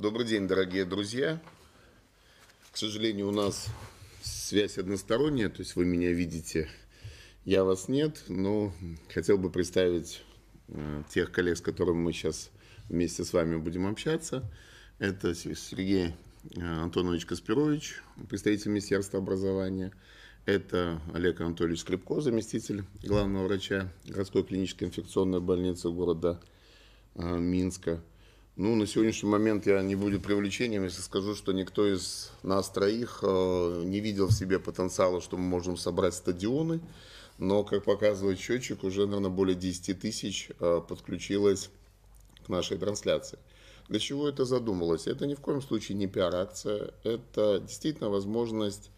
Добрый день, дорогие друзья. К сожалению, у нас связь односторонняя, то есть вы меня видите, я вас нет, но хотел бы представить э, тех коллег, с которыми мы сейчас вместе с вами будем общаться. Это Сергей э, Антонович Каспирович, представитель Министерства образования. Это Олег Анатольевич Скрипко, заместитель главного врача городской клинической инфекционной больницы города э, Минска. Ну, на сегодняшний момент я не буду привлечением, если скажу, что никто из нас троих э, не видел в себе потенциала, что мы можем собрать стадионы. Но, как показывает счетчик, уже, наверное, более 10 тысяч э, подключилось к нашей трансляции. Для чего это задумалось? Это ни в коем случае не пиар-акция. Это действительно возможность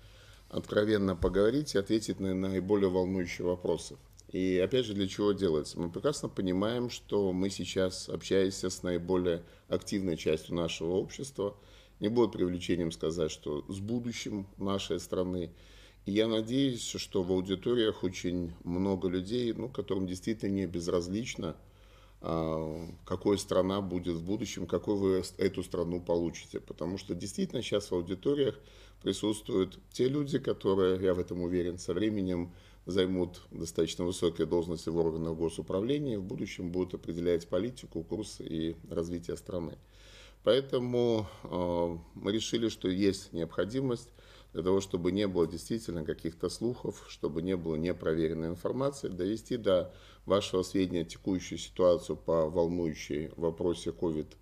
откровенно поговорить и ответить на наиболее волнующие вопросы. И опять же, для чего делается? Мы прекрасно понимаем, что мы сейчас, общаясь с наиболее активной частью нашего общества, не будет привлечением сказать, что с будущим нашей страны. И я надеюсь, что в аудиториях очень много людей, ну, которым действительно не безразлично, а, какой страна будет в будущем, какой вы эту страну получите. Потому что действительно сейчас в аудиториях присутствуют те люди, которые, я в этом уверен, со временем займут достаточно высокие должности в органах госуправления, в будущем будут определять политику, курс и развитие страны. Поэтому э, мы решили, что есть необходимость для того, чтобы не было действительно каких-то слухов, чтобы не было непроверенной информации, довести до вашего сведения текущую ситуацию по волнующей вопросе COVID-19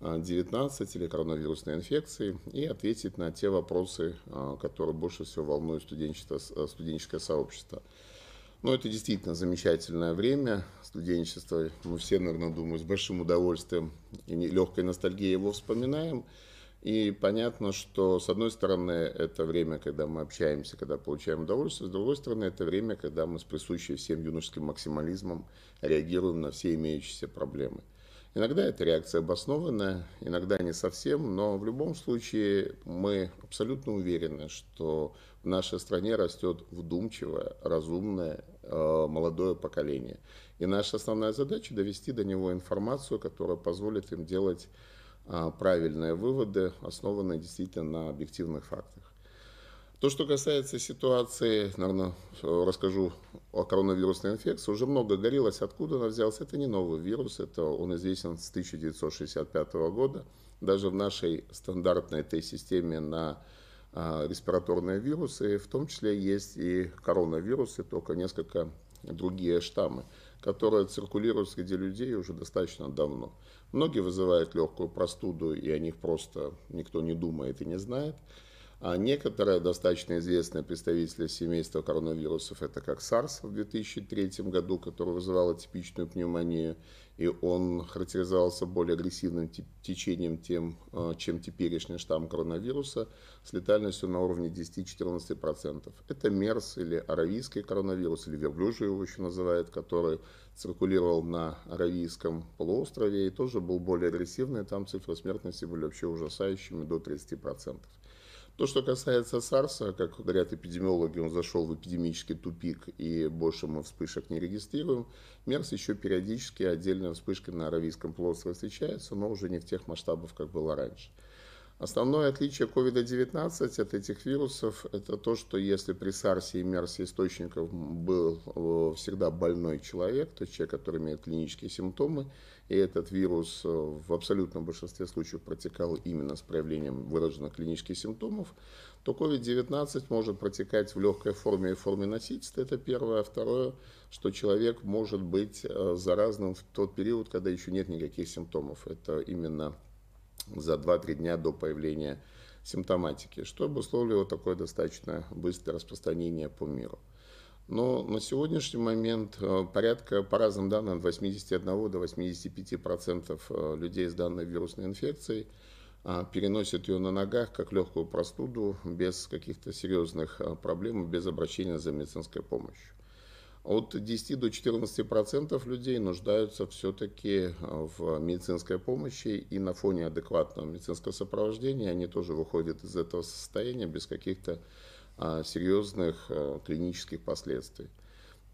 19 или коронавирусной инфекции и ответить на те вопросы, а, которые больше всего волнуют студенчество, э, студенческое сообщество. Но ну, это действительно замечательное время студенчества. Мы все, наверное, думаю, с большим удовольствием и легкой ностальгией его вспоминаем. И понятно, что с одной стороны это время, когда мы общаемся, когда получаем удовольствие, с другой стороны это время, когда мы с присущим всем юношеским максимализмом реагируем на все имеющиеся проблемы – Иногда эта реакция обоснованная, иногда не совсем, но в любом случае мы абсолютно уверены, что в нашей стране растет вдумчивое, разумное э, молодое поколение. И наша основная задача довести до него информацию, которая позволит им делать а, правильные выводы, основанные действительно на объективных фактах. То, что касается ситуации, наверное, э, расскажу о коронавирусной инфекции. Уже много горелось, откуда она взялась. Это не новый вирус, это он известен с 1965 года. Даже в нашей стандартной этой системе на а, респираторные вирусы, в том числе есть и коронавирусы, только несколько другие штаммы, которые циркулируют среди людей уже достаточно давно. Многие вызывают легкую простуду, и о них просто никто не думает и не знает. А некоторые достаточно известные представители семейства коронавирусов, это как SARS в 2003 году, который вызывал типичную пневмонию, и он характеризовался более агрессивным течением, тем, а, чем теперешний штамм коронавируса, с летальностью на уровне 10-14%. Это МЕРС или аравийский коронавирус, или верблюжий его еще называют, который циркулировал на Аравийском полуострове и тоже был более агрессивный, там цифры смертности были вообще ужасающими, до 30%. То, что касается SARS, как говорят эпидемиологи, он зашел в эпидемический тупик и больше мы вспышек не регистрируем. МЕРС еще периодически отдельные вспышки на Аравийском полуострове встречаются, но уже не в тех масштабах, как было раньше. Основное отличие COVID-19 от этих вирусов – это то, что если при SARS и MERS источником был э, всегда больной человек, то есть человек, который имеет клинические симптомы, и этот вирус э, в абсолютном большинстве случаев протекал именно с проявлением выраженных клинических симптомов, то COVID-19 может протекать в легкой форме и форме носительства, это первое. А второе, что человек может быть э, заразным в тот период, когда еще нет никаких симптомов. Это именно за 2-3 дня до появления симптоматики, что обусловило такое достаточно быстрое распространение по миру. Но на сегодняшний момент э, порядка, по разным данным, от 81 до 85% процентов э, людей с данной вирусной инфекцией а, переносят ее на ногах как легкую простуду без каких-то серьезных э, проблем, без обращения за медицинской помощью. От 10 до 14 процентов людей нуждаются все-таки в медицинской помощи и на фоне адекватного медицинского сопровождения они тоже выходят из этого состояния без каких-то Э, серьезных э, клинических последствий.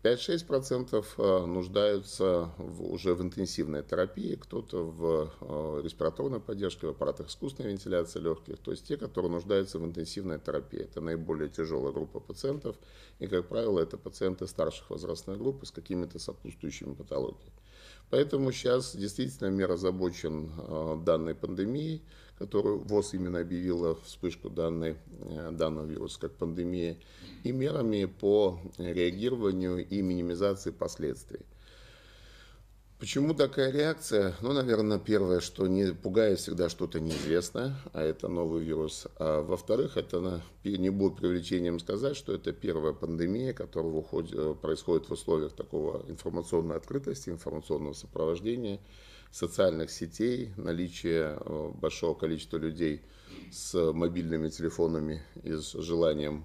5-6% э, нуждаются в, уже в интенсивной терапии, кто-то в респираторной поддержке, в аппаратах искусственной вентиляции легких, то есть те, которые нуждаются в интенсивной терапии. Это наиболее тяжелая группа пациентов, и, как правило, это пациенты старших возрастных групп с какими-то сопутствующими патологиями. Поэтому сейчас действительно мир озабочен данной пандемией, которую ВОЗ именно объявила вспышку данной, э, данного вируса как пандемии, и мерами по реагированию и минимизации последствий. Почему такая реакция? Ну, наверное, первое, что не пугает всегда что-то неизвестное, а это новый вирус. А во-вторых, это на, не будет привлечением сказать, что это первая пандемия, которая уходит, э, происходит в условиях такого информационной открытости, информационного сопровождения социальных сетей, наличие э, большого количества людей с мобильными телефонами и с желанием,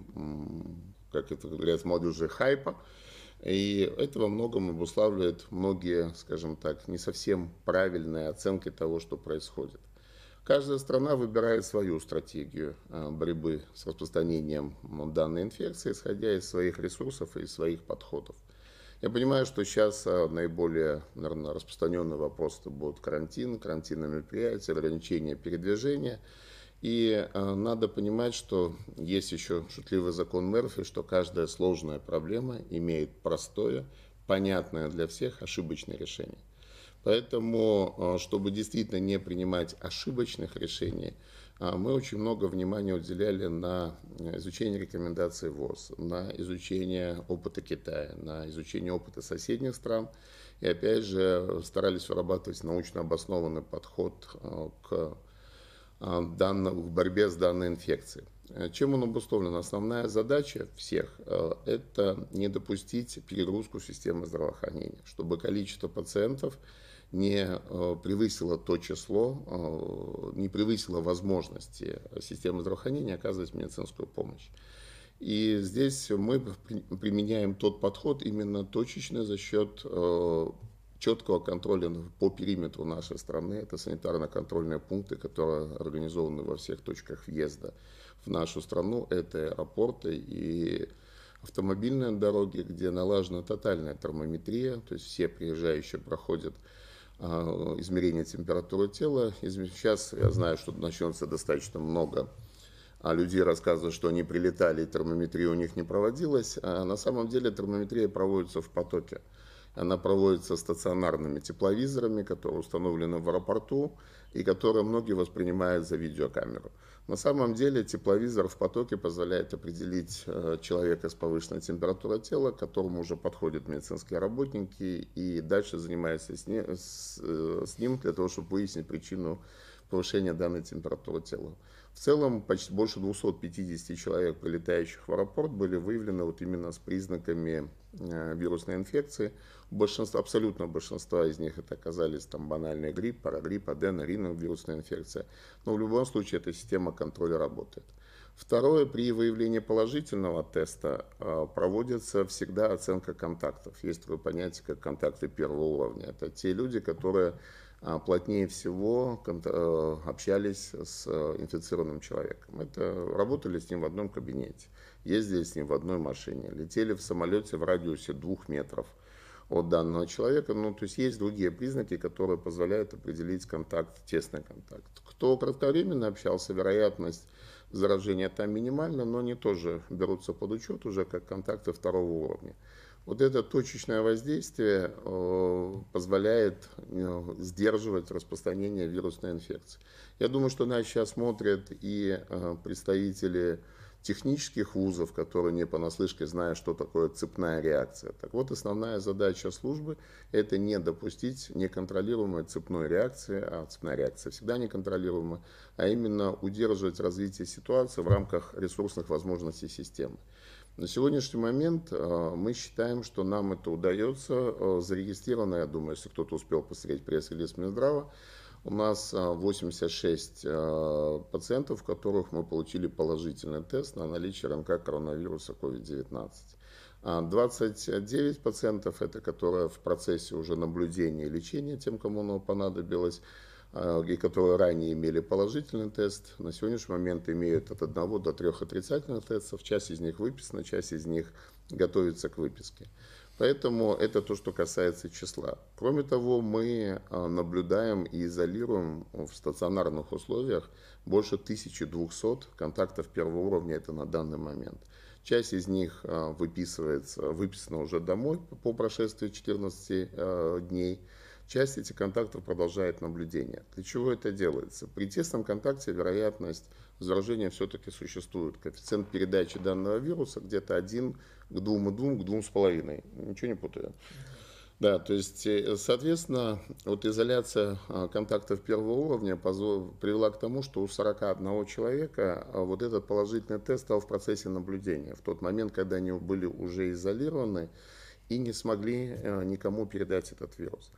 как это говорят молодежи, хайпа. И это во многом обуславливает многие, скажем так, не совсем правильные оценки того, что происходит. Каждая страна выбирает свою стратегию э, борьбы с распространением данной инфекции, исходя из своих ресурсов и своих подходов. Я понимаю, что сейчас а, наиболее наверное, распространенный вопрос это будет карантин, карантинные мероприятия, ограничения передвижения. И э, надо понимать, что есть еще шутливый закон Мерфи, что каждая сложная проблема имеет простое, понятное для всех ошибочное решение. Поэтому, а, чтобы действительно не принимать ошибочных решений, а, мы очень много внимания уделяли на э, изучение рекомендаций ВОЗ, на изучение опыта Китая, на изучение опыта соседних стран. И опять же э, старались вырабатывать научно обоснованный подход э, к, данному, к борьбе с данной инфекцией. Чем он обусловлен? Основная задача всех – это не допустить перегрузку системы здравоохранения, чтобы количество пациентов – не э, превысила то число, э, не превысила возможности системы здравоохранения оказывать медицинскую помощь. И здесь мы применяем тот подход именно точечный за счет э, четкого контроля по периметру нашей страны. Это санитарно-контрольные пункты, которые организованы во всех точках въезда в нашу страну. Это аэропорты и автомобильные дороги, где налажена тотальная термометрия, то есть все приезжающие проходят Э, измерения температуры тела. Сейчас я знаю, что начнется достаточно много а людей рассказывают, что они прилетали, и термометрия у них не проводилась. А на самом деле термометрия проводится в потоке. Она проводится стационарными тепловизорами, которые установлены в аэропорту и которые многие воспринимают за видеокамеру. На самом деле тепловизор в потоке позволяет определить э, человека с повышенной температурой тела, к которому уже подходят медицинские работники и дальше занимаются с с, э, с ним для того, чтобы выяснить причину повышения данной температуры тела. В целом почти больше 250 человек, прилетающих в аэропорт, были выявлены вот именно с признаками э, вирусной инфекции. Большинство, абсолютно большинство из них это оказались там банальный грипп, парагрипп, аденовирусная инфекция. Но в любом случае эта система контроля работает. Второе, при выявлении положительного теста э, проводится всегда оценка контактов. Есть такое понятие, как контакты первого уровня. Это те люди, которые а, плотнее всего э, общались с э, инфицированным человеком. Это работали с ним в одном кабинете, ездили с ним в одной машине, летели в самолете в радиусе двух метров от данного человека. Ну, то есть есть другие признаки, которые позволяют определить контакт, тесный контакт. Кто кратковременно общался, вероятность заражения там минимальна, но они тоже берутся под учет уже как контакты второго уровня. Вот это точечное воздействие э, позволяет э, сдерживать распространение вирусной инфекции. Я думаю, что нас сейчас смотрят и э, представители технических вузов, которые не понаслышке знают, что такое цепная реакция. Так вот, основная задача службы – это не допустить неконтролируемой цепной реакции, а цепная реакция всегда неконтролируемая, а именно удерживать развитие ситуации в рамках ресурсных возможностей системы. На сегодняшний момент э, мы считаем, что нам это удается. Э, зарегистрировано, я думаю, если кто-то успел посмотреть пресс-релиз Минздрава, у нас 86 э, пациентов, у которых мы получили положительный тест на наличие РНК коронавируса COVID-19. 29 а пациентов, это которые в процессе уже наблюдения и лечения тем, кому оно понадобилось, и которые ранее имели положительный тест, на сегодняшний момент имеют от одного до трех отрицательных тестов. Часть из них выписана, часть из них готовится к выписке. Поэтому это то, что касается числа. Кроме того, мы а, наблюдаем и изолируем в стационарных условиях больше 1200 контактов первого уровня, это на данный момент. Часть из них а, выписывается, выписана уже домой по прошествии 14 а, дней. Часть этих контактов продолжает наблюдение. Для чего это делается? При тесном контакте вероятность заражения все-таки существует. Коэффициент передачи данного вируса где-то 1 к 2, 2, к с половиной. Ничего не путаю. Да, то есть, э, соответственно, вот изоляция а, контактов первого уровня привела к тому, что у 41 человека а, вот этот положительный тест стал в процессе наблюдения, в тот момент, когда они были уже изолированы и не смогли э, никому передать этот вирус.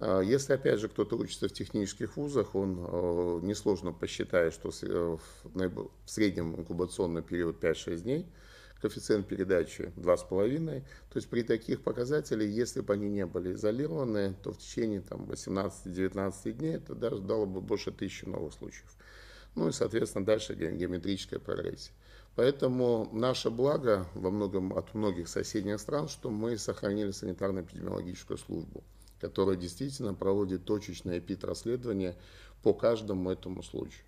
А, если, опять же, кто-то учится в технических вузах, он э, несложно посчитает, что э, в среднем инкубационный период 5-6 дней, коэффициент передачи 2,5. То есть при таких показателях, если бы они не были изолированы, то в течение там 18-19 дней это даже дало бы больше тысячи новых случаев. Ну и, соответственно, дальше геометрическая прогрессия. Поэтому наше благо во многом от многих соседних стран, что мы сохранили санитарно-эпидемиологическую службу которая действительно проводит точечное ПИТ-расследование по каждому этому случаю.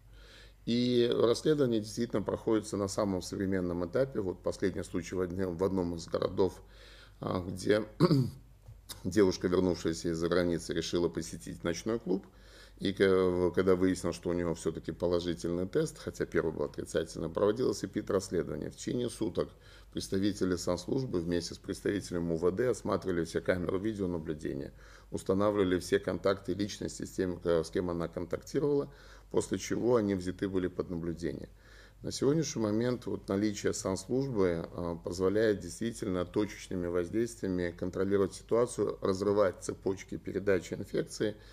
И расследование действительно проходится на самом современном этапе. Вот последний случай в одном из городов, а, где девушка, вернувшаяся из-за границы, решила посетить ночной клуб – и когда выяснилось, что у него все-таки положительный тест, хотя первый был отрицательный, проводилось ЭПИТ-расследование. В течение суток представители санслужбы вместе с представителем УВД осматривали все камеры видеонаблюдения, устанавливали все контакты личности с тем, с кем она контактировала, после чего они взяты были под наблюдение. На сегодняшний момент вот наличие санслужбы э, позволяет действительно точечными воздействиями контролировать ситуацию, разрывать цепочки передачи инфекции –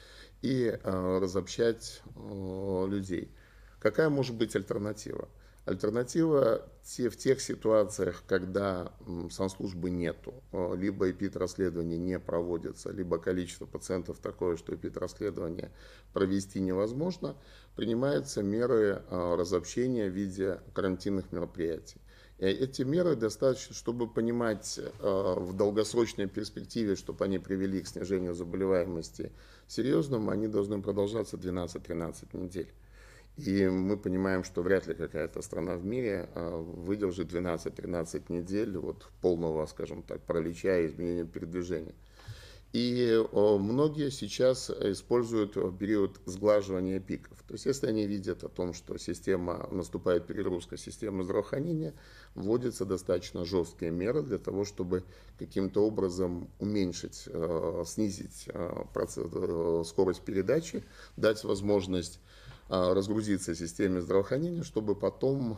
и э, разобщать э, людей. Какая может быть альтернатива? Альтернатива те, в тех ситуациях, когда санслужбы нету, э, либо эпид-расследование не проводится, либо количество пациентов такое, что эпид-расследование провести невозможно, принимаются меры разобщения в виде карантинных мероприятий. И эти меры достаточно, чтобы понимать в долгосрочной перспективе, чтобы они привели к снижению заболеваемости серьезным, они должны продолжаться 12-13 недель. И мы понимаем, что вряд ли какая-то страна в мире а, выдержит 12-13 недель вот полного, скажем так, пролеча и изменения передвижения. И многие сейчас используют период сглаживания пиков. То есть, если они видят о том, что система наступает перегрузка системы здравоохранения, вводятся достаточно жесткие меры для того, чтобы каким-то образом уменьшить, э, снизить э, процесс, э, скорость передачи, дать возможность разгрузиться системе здравоохранения, чтобы потом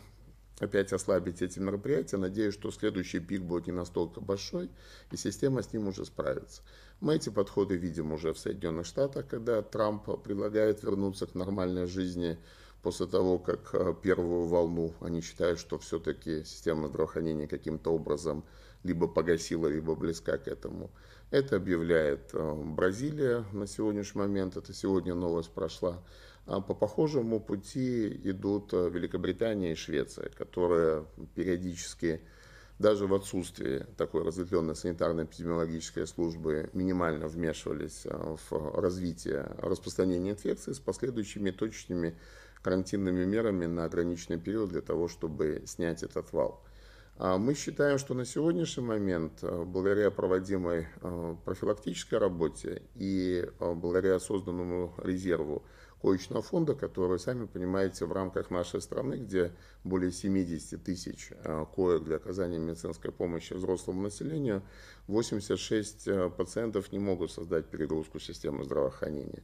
опять ослабить эти мероприятия. Надеюсь, что следующий пик будет не настолько большой, и система с ним уже справится. Мы эти подходы видим уже в Соединенных Штатах, когда Трамп предлагает вернуться к нормальной жизни после того, как э, первую волну, они считают, что все-таки система здравоохранения каким-то образом либо погасила, либо близка к этому. Это объявляет э, Бразилия на сегодняшний момент, это сегодня новость прошла. А по похожему пути идут э, Великобритания и Швеция, которые периодически даже в отсутствии такой разветвленной санитарно-эпидемиологической службы минимально вмешивались э, в развитие распространения инфекции с последующими точечными карантинными мерами на ограниченный период для того, чтобы снять этот вал. А мы считаем, что на сегодняшний момент, э, благодаря проводимой профилактической работе и благодаря созданному резерву коечного фонда, который, сами понимаете, в рамках нашей страны, где более 70 тысяч э, коек для оказания медицинской помощи взрослому населению, 86 э, пациентов не могут создать перегрузку системы здравоохранения.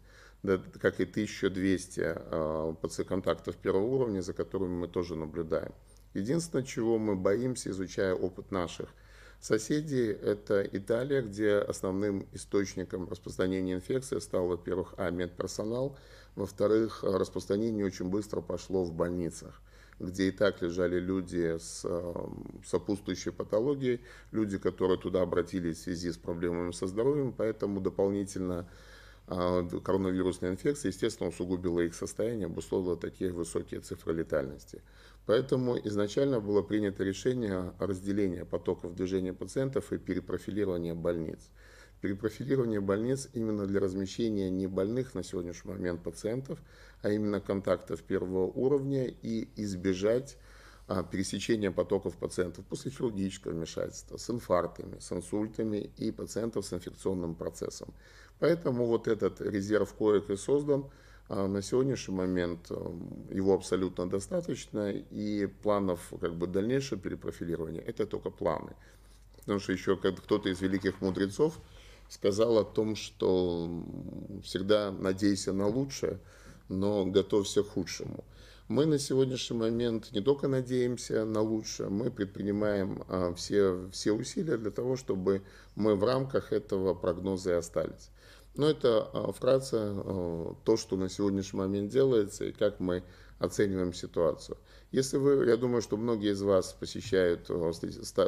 Как и 1200 контактов э, первого уровня, за которыми мы тоже наблюдаем. Единственное, чего мы боимся, изучая опыт наших соседей, это Италия, где основным источником распространения инфекции стал, во-первых, а, медперсонал, во-вторых, э, распространение очень быстро пошло в больницах где и так лежали люди с эм, сопутствующей патологией, люди, которые туда обратились в связи с проблемами со здоровьем, поэтому дополнительно э, коронавирусная инфекция, естественно, усугубила их состояние, обусловила такие высокие цифры летальности. Поэтому изначально было принято решение разделения потоков движения пациентов и перепрофилирования больниц перепрофилирование больниц именно для размещения не больных на сегодняшний момент пациентов, а именно контактов первого уровня и избежать а, пересечения потоков пациентов после хирургического вмешательства, с инфарктами, с инсультами и пациентов с инфекционным процессом. Поэтому вот этот резерв коек и создан. А, на сегодняшний момент а, его абсолютно достаточно, и планов как бы дальнейшего перепрофилирования – это только планы. Потому что еще кто-то из великих мудрецов – сказал о том, что всегда надейся на лучшее, но готовься к худшему. Мы на сегодняшний момент не только надеемся на лучшее, мы предпринимаем а, все, все усилия для того, чтобы мы в рамках этого прогноза и остались. Но это а, вкратце а, то, что на сегодняшний момент делается и как мы оцениваем ситуацию. Если вы, я думаю, что многие из вас посещают э,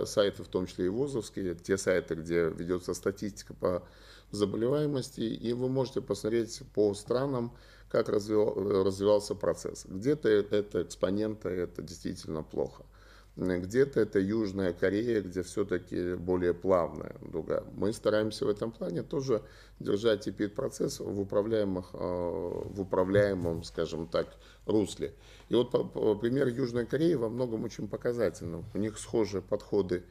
сайты, в том числе и вузовские, те сайты, где ведется статистика по заболеваемости, и вы можете посмотреть по странам, как э, развивался процесс. Где-то это экспонента, это действительно плохо где-то это Южная Корея, где все-таки более плавная дуга. Мы стараемся в этом плане тоже держать EPID-процесс в, управляемых, э, в управляемом, скажем так, русле. И вот пример Южной Кореи во многом очень показательным. У них схожие подходы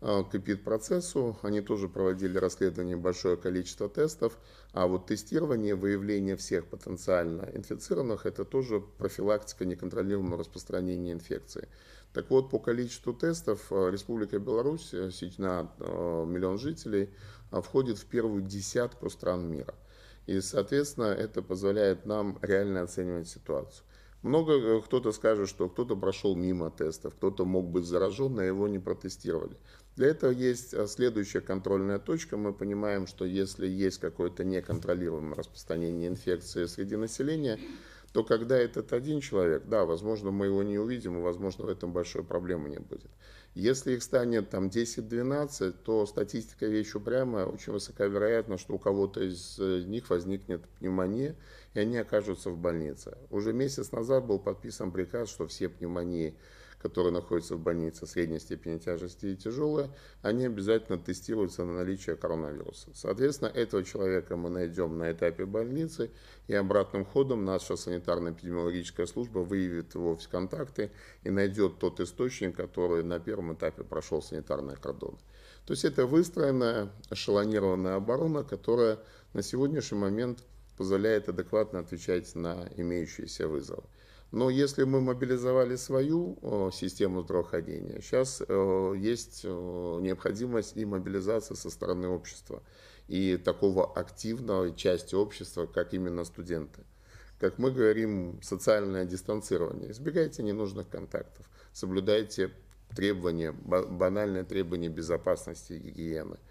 э, к ЭПИД-процессу. Они тоже проводили расследование большое количество тестов, а вот тестирование, выявление всех потенциально инфицированных, это тоже профилактика неконтролируемого распространения инфекции. Так вот, по количеству тестов э, Республика Беларусь, э, сеть на э, миллион жителей, входит в первую десятку стран мира. И, соответственно, это позволяет нам реально оценивать ситуацию. Много кто-то скажет, что кто-то прошел мимо тестов, кто-то мог быть заражен, но его не протестировали. Для этого есть следующая контрольная точка. Мы понимаем, что если есть какое-то неконтролируемое распространение инфекции среди населения, то когда этот один человек, да, возможно, мы его не увидим, и, возможно, в этом большой проблемы не будет. Если их станет там 10-12, то статистика вещь упрямая, очень высока вероятность, что у кого-то из э, них возникнет пневмония, и они окажутся в больнице. Уже месяц назад был подписан приказ, что все пневмонии – которые находятся в больнице средней степени тяжести и тяжелые, они обязательно тестируются на наличие коронавируса. Соответственно, этого человека мы найдем на этапе больницы, и обратным ходом наша санитарно-эпидемиологическая служба выявит его в контакты и найдет тот источник, который на первом этапе прошел санитарный кордон. То есть это выстроенная эшелонированная оборона, которая на сегодняшний момент позволяет адекватно отвечать на имеющиеся вызовы. Но если мы мобилизовали свою систему здравоохранения, сейчас есть необходимость и мобилизация со стороны общества и такого активного части общества, как именно студенты. Как мы говорим, социальное дистанцирование. Избегайте ненужных контактов, соблюдайте требования, банальные требования безопасности и гигиены –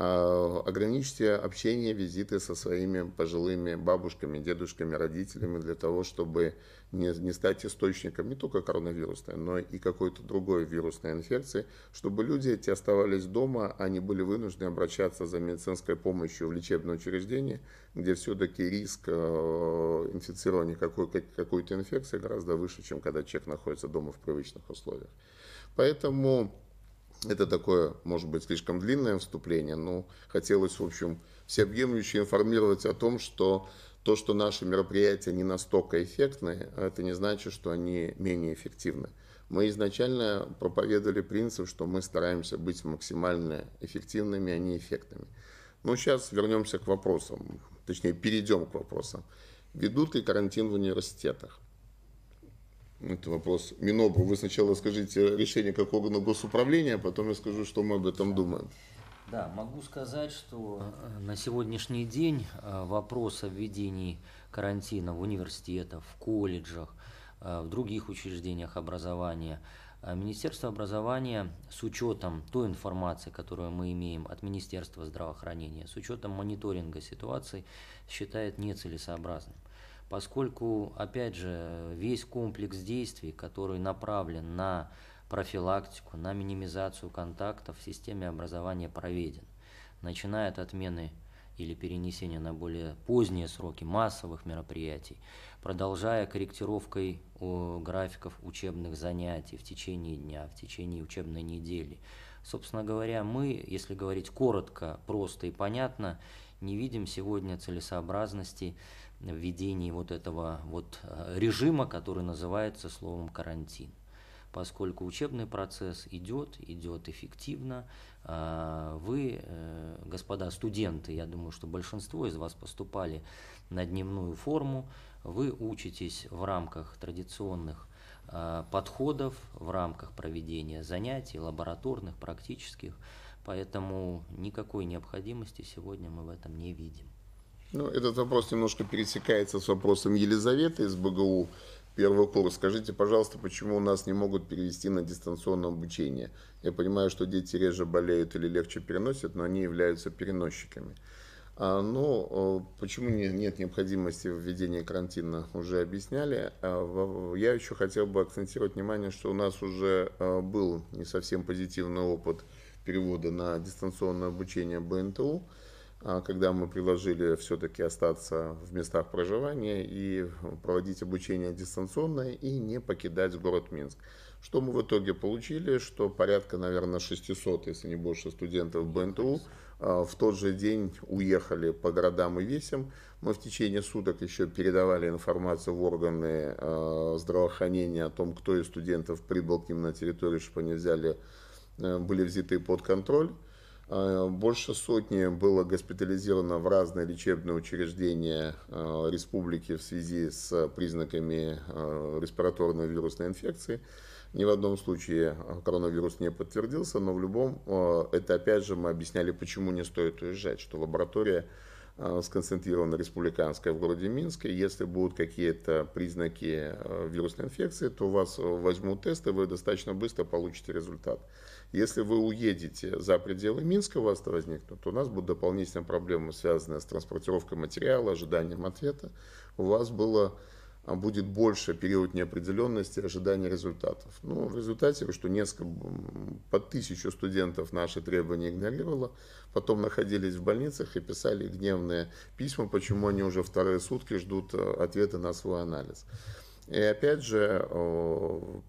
а, ограничьте общение, визиты со своими пожилыми бабушками, дедушками, родителями для того, чтобы не, не стать источником не только коронавируса, но и какой-то другой вирусной инфекции, чтобы люди эти оставались дома, а не были вынуждены обращаться за медицинской помощью в лечебное учреждение, где все-таки риск а, инфицирования какой, какой-то инфекции гораздо выше, чем когда человек находится дома в привычных условиях. Поэтому это такое, может быть, слишком длинное вступление, но хотелось, в общем, всеобъемлюще информировать о том, что то, что наши мероприятия не настолько эффектны, это не значит, что они менее эффективны. Мы изначально проповедовали принцип, что мы стараемся быть максимально эффективными, а не эффектными. Но ну, сейчас вернемся к вопросам, точнее перейдем к вопросам. Ведут ли карантин в университетах? Это вопрос Минобру. Вы сначала скажите решение как органа госуправления, а потом я скажу, что мы об этом думаем. Да, могу сказать, что э, на сегодняшний день э, вопрос о введении карантина в университетах, в колледжах, э, в других учреждениях образования Министерство образования с учетом той информации, которую мы имеем от Министерства здравоохранения, с учетом мониторинга ситуации, считает нецелесообразным поскольку, опять же, весь комплекс действий, который направлен на профилактику, на минимизацию контактов в системе образования проведен, начиная от отмены или перенесения на более поздние сроки массовых мероприятий, продолжая корректировкой графиков учебных занятий в течение дня, в течение учебной недели. Собственно говоря, мы, если говорить коротко, просто и понятно, не видим сегодня целесообразности введении вот этого вот э, режима, который называется словом карантин поскольку учебный процесс идет, идет эффективно. Э, вы, э, господа студенты, я думаю, что большинство из вас поступали на дневную форму, вы учитесь в рамках традиционных подходов, в рамках проведения занятий, лабораторных, практических, поэтому никакой необходимости сегодня мы в этом не видим. Ну, этот вопрос немножко пересекается с вопросом Елизаветы из БГУ первый курс. Скажите, пожалуйста, почему у нас не могут перевести на дистанционное обучение? Я понимаю, что дети реже болеют или легче переносят, но они являются переносчиками. А, ну, э, почему не, нет необходимости введения карантина, уже объясняли. А, я еще хотел бы акцентировать внимание, что у нас уже э, был не совсем позитивный опыт перевода на дистанционное обучение БНТУ. А, когда мы предложили все-таки остаться в местах проживания и проводить обучение дистанционное и не покидать город Минск. Что мы в итоге получили, что порядка, наверное, 600, если не больше, студентов БНТУ а, в тот же день уехали по городам и весям. Мы в течение суток еще передавали информацию в органы а, здравоохранения о том, кто из студентов прибыл к ним на территорию, чтобы они взяли, э, были взяты под контроль. Э, больше сотни было госпитализировано в разные лечебные учреждения э, республики в связи с признаками э, респираторной вирусной инфекции. Ни в одном случае коронавирус не подтвердился, но в любом, это опять же мы объясняли, почему не стоит уезжать, что лаборатория сконцентрирована республиканская в городе Минске. Если будут какие-то признаки вирусной инфекции, то у вас возьмут тесты, вы достаточно быстро получите результат. Если вы уедете за пределы Минска, у вас это возникнет, то у нас будут дополнительные проблемы, связанные с транспортировкой материала, ожиданием ответа. У вас было а, будет больше период неопределенности ожидания результатов. Ну, в результате, что несколько, по тысячу студентов наши требования игнорировало, потом находились в больницах и писали гневные письма, почему они уже вторые сутки ждут э, ответа на свой анализ. И опять же,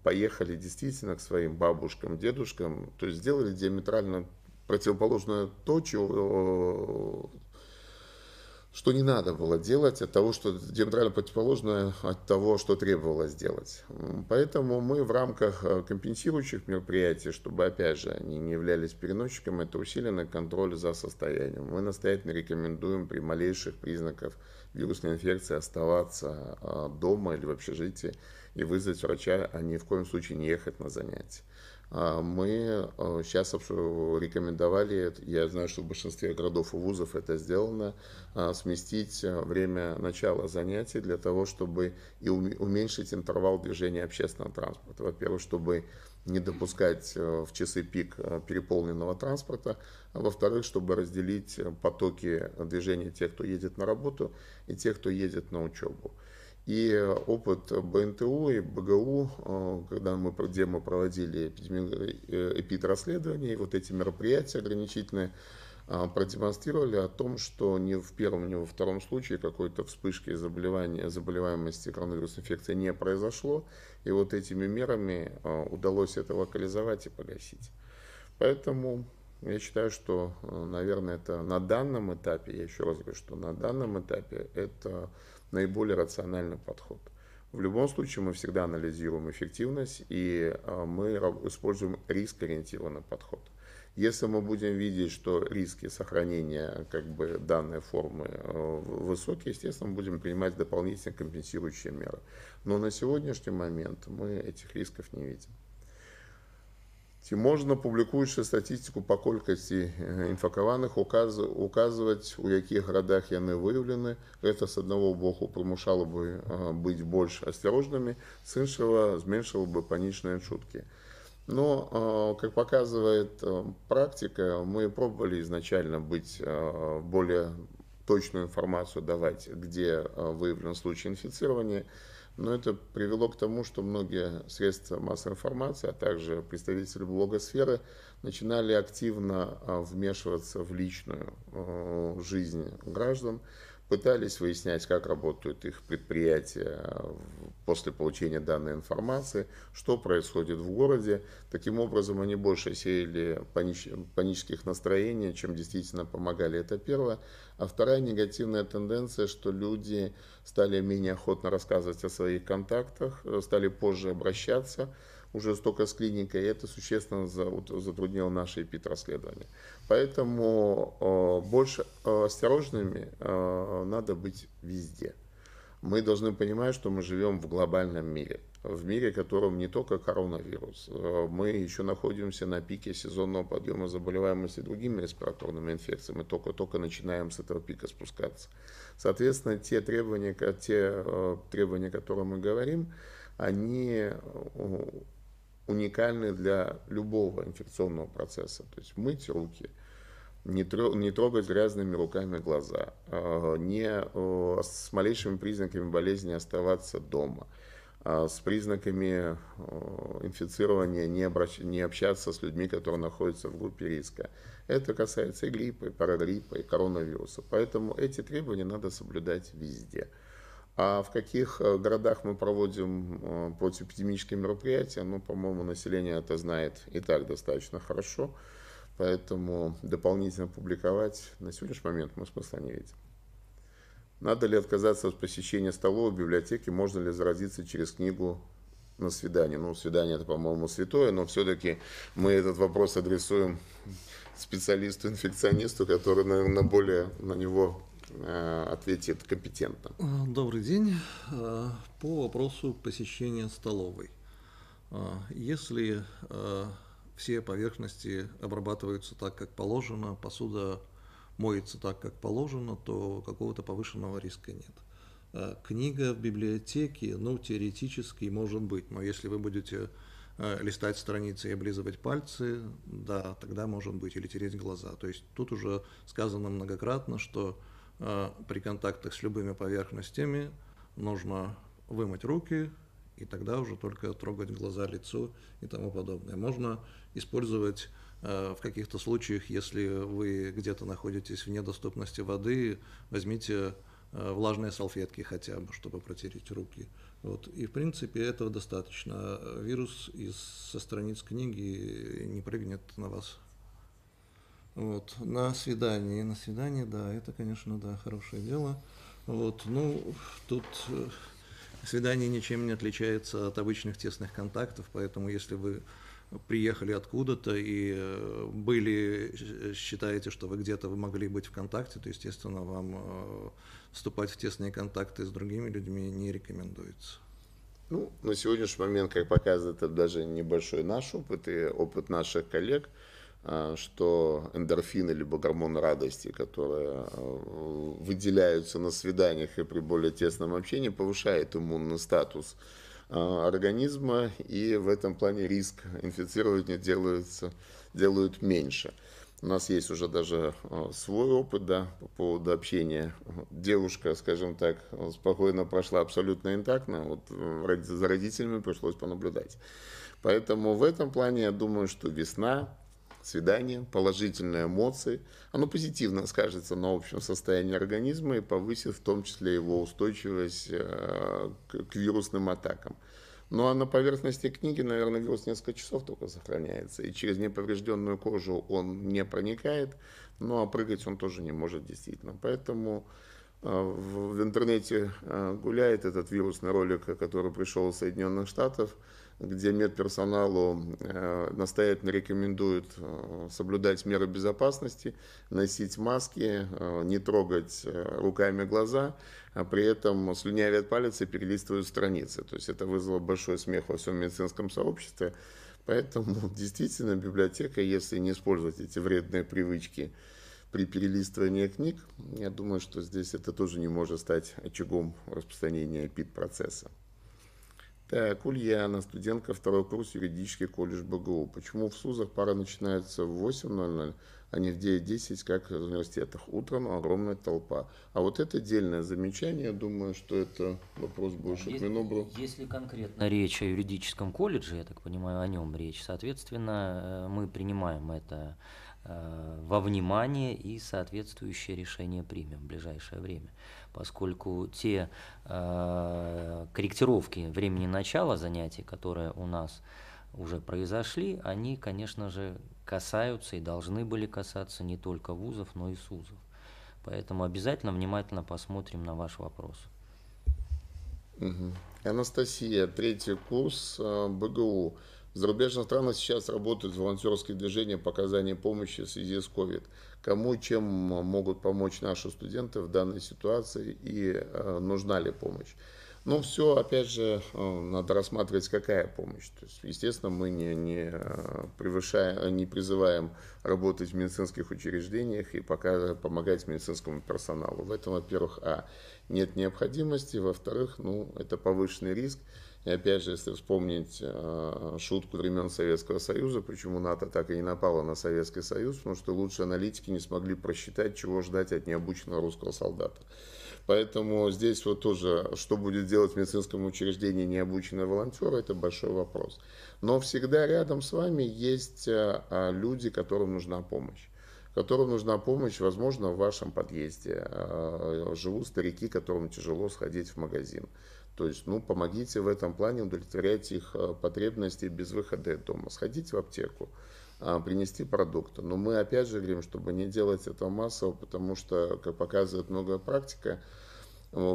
поехали действительно к своим бабушкам, дедушкам, то есть сделали диаметрально противоположное то, чего, что не надо было делать, от того, что диаметрально противоположное от того, что требовалось делать. Поэтому мы в рамках э, компенсирующих мероприятий, чтобы, опять же, они не являлись переносчиками, это усиленный контроль за состоянием. Мы настоятельно рекомендуем при малейших признаках вирусной инфекции оставаться а, дома или в общежитии и вызвать врача, а ни в коем случае не ехать на занятия. А, мы сейчас э, рекомендовали, я знаю, что в большинстве городов и вузов это сделано, а, сместить э, время начала занятий для того, чтобы и уменьшить интервал движения общественного транспорта. Во-первых, чтобы не допускать э, в часы пик переполненного транспорта, а во-вторых, чтобы разделить потоки движения тех, кто едет на работу и тех, кто едет на учебу. И опыт БНТУ и БГУ, э, когда мы, где мы проводили э, эпид-расследования, вот эти мероприятия ограничительные, а, продемонстрировали о том, что ни в первом, ни во втором случае какой-то вспышки заболевания, заболеваемости коронавирусной инфекцией не произошло. И вот этими мерами а, удалось это локализовать и погасить. Поэтому я считаю, что, э, наверное, это на данном этапе, я еще раз говорю, что на данном этапе это наиболее рациональный подход. В любом случае мы всегда анализируем эффективность и э, мы используем риск-ориентированный подход. Если мы будем видеть, что риски сохранения как бы, данной формы э, высокие, естественно, мы будем принимать дополнительные компенсирующие меры. Но на сегодняшний момент мы этих рисков не видим ці можна публікуючы статістику по колькасці інфакаваных э, указ указваць у якіх городах яны выяўлены Это с одного боку прымушала бы э, быть больш асцярожнымі с іншого зменшыла бы панічныя чуткі но э, как показывает практика мы пробовали изначально быть более точную информацию давать где выявлен случай инфицирования и но это привело к тому, что многие средства массовой информации, а также представители блогосферы начинали активно а, вмешиваться в личную э, жизнь граждан пытались выяснять, как работают их предприятия э, после получения данной информации, что происходит в городе. Таким образом, они больше сеяли панических настроений, чем действительно помогали. Это первое. А вторая негативная тенденция, что люди стали менее охотно рассказывать о своих контактах, э, стали позже обращаться уже столько с клиникой, и это существенно затруднило наше эпид-расследование. Поэтому э, больше э, осторожными э, надо быть везде. Мы должны понимать, что мы живем в глобальном мире, в мире, в котором не только коронавирус. Мы еще находимся на пике сезонного подъема заболеваемости другими респираторными инфекциями, только-только начинаем с этого пика спускаться. Соответственно, те требования, те требования, о которых мы говорим, они уникальны для любого инфекционного процесса. То есть мыть руки, не трогать грязными руками глаза, а, не а, с малейшими признаками болезни оставаться дома, а, с признаками инфицирования не, обращ... не общаться с людьми, которые находятся в группе риска. Это касается и гриппа, и парагриппа, и коронавируса. Поэтому эти требования надо соблюдать везде. А в каких э, городах мы проводим э, противоэпидемические мероприятия, ну, по-моему, население это знает и так достаточно хорошо. Поэтому дополнительно публиковать на сегодняшний момент мы смысла не видим. Надо ли отказаться от посещения столовой библиотеки? Можно ли заразиться через книгу на свидание? Ну, свидание это, по-моему, святое, но все-таки мы этот вопрос адресуем специалисту-инфекционисту, который, наверное, более на него Э, ответит компетентно. А, добрый день. А, по вопросу посещения столовой. А, если все поверхности обрабатываются так, как положено, посуда моется так, как положено, то какого-то повышенного риска нет. Книга в библиотеке, ну, теоретически может быть, но если вы будете листать страницы и облизывать пальцы, да, тогда может быть, или тереть глаза. То есть тут уже сказано многократно, что Э, при контактах с любыми поверхностями нужно вымыть руки, и тогда уже только трогать глаза, лицо и тому подобное. Можно использовать э, в каких-то случаях, если вы где-то находитесь в недоступности воды, возьмите э, влажные салфетки хотя бы, чтобы протереть руки. Вот. И, в принципе, этого достаточно. Вирус из, со страниц книги не прыгнет на вас вот, на свидании, на свидании, да, это, конечно, да, хорошее дело. Вот, ну, тут э, свидание ничем не отличается от обычных тесных контактов, поэтому если вы приехали откуда-то и э, были, э, считаете, что вы где-то вы могли быть в контакте, то, естественно, вам вступать в тесные контакты с другими людьми не рекомендуется. Ну, на сегодняшний момент, как показывает даже небольшой наш опыт и опыт наших коллег – Э, что эндорфины, либо гормон радости, которые э, выделяются на свиданиях и при более тесном общении, повышает иммунный статус э, организма, и в этом плане риск инфицирования делается, делают меньше. У нас есть уже даже свой опыт да, по поводу общения. Девушка, скажем так, спокойно прошла абсолютно интактно, вот за родителями пришлось понаблюдать. Поэтому в этом плане я думаю, что весна, свидание, положительные эмоции. Оно позитивно скажется на общем состоянии организма и повысит в том числе его устойчивость э, к вирусным атакам. Ну а на поверхности книги, наверное, вирус несколько часов только сохраняется, и через неповрежденную кожу он не проникает, ну а прыгать он тоже не может действительно. Поэтому э, в интернете э, гуляет этот вирусный ролик, который пришел из Соединенных Штатов, где медперсоналу э, настоятельно рекомендуют э, соблюдать меры безопасности, носить маски, э, не трогать руками глаза, а при этом слюнявят палец и перелистывают страницы. То есть это вызвало большой смех во всем медицинском сообществе. Поэтому действительно библиотека, если не использовать эти вредные привычки при перелистывании книг, я думаю, что здесь это тоже не может стать очагом распространения ПИД-процесса. Так, э, Ульяна, студентка второго курса юридический колледж БГУ. Почему в СУЗах пара начинается в 8.00, а не в 9.10, как в университетах? Утром огромная толпа. А вот это отдельное замечание, я думаю, что это вопрос больше к Минобру. Если конкретно речь о юридическом колледже, я так понимаю, о нем речь, соответственно, э, мы принимаем это Э, во внимание и соответствующее решение примем в ближайшее время, поскольку те э, корректировки времени начала занятий, которые у нас уже произошли, они, конечно же, касаются и должны были касаться не только вузов, но и СУЗов. Поэтому обязательно внимательно посмотрим на ваш вопрос. Угу. Анастасия, третий курс э, БГУ. В зарубежных странах сейчас работают волонтерские движения по оказанию помощи в связи с COVID. Кому чем могут помочь наши студенты в данной ситуации и э, нужна ли помощь. Ну, все, опять же, э, надо рассматривать, какая помощь. То есть, естественно, мы не, не, э, превышаем, не призываем работать в медицинских учреждениях и пока помогать медицинскому персоналу. В этом, во-первых, а, нет необходимости, во-вторых, ну, это повышенный риск. И опять же, если вспомнить э, шутку времен Советского Союза, почему НАТО так и не напало на Советский Союз, потому что лучшие аналитики не смогли просчитать, чего ждать от необученного русского солдата. Поэтому здесь вот тоже, что будет делать в медицинском учреждении необученный волонтер, это большой вопрос. Но всегда рядом с вами есть э, а, люди, которым нужна помощь которым нужна помощь, возможно, в вашем подъезде. Э, живут старики, которым тяжело сходить в магазин. То есть, ну, помогите в этом плане удовлетворять их э, потребности без выхода из дома. Сходите в аптеку, а, принести продукты. Но мы опять же говорим, чтобы не делать это массово, потому что, как показывает много практика,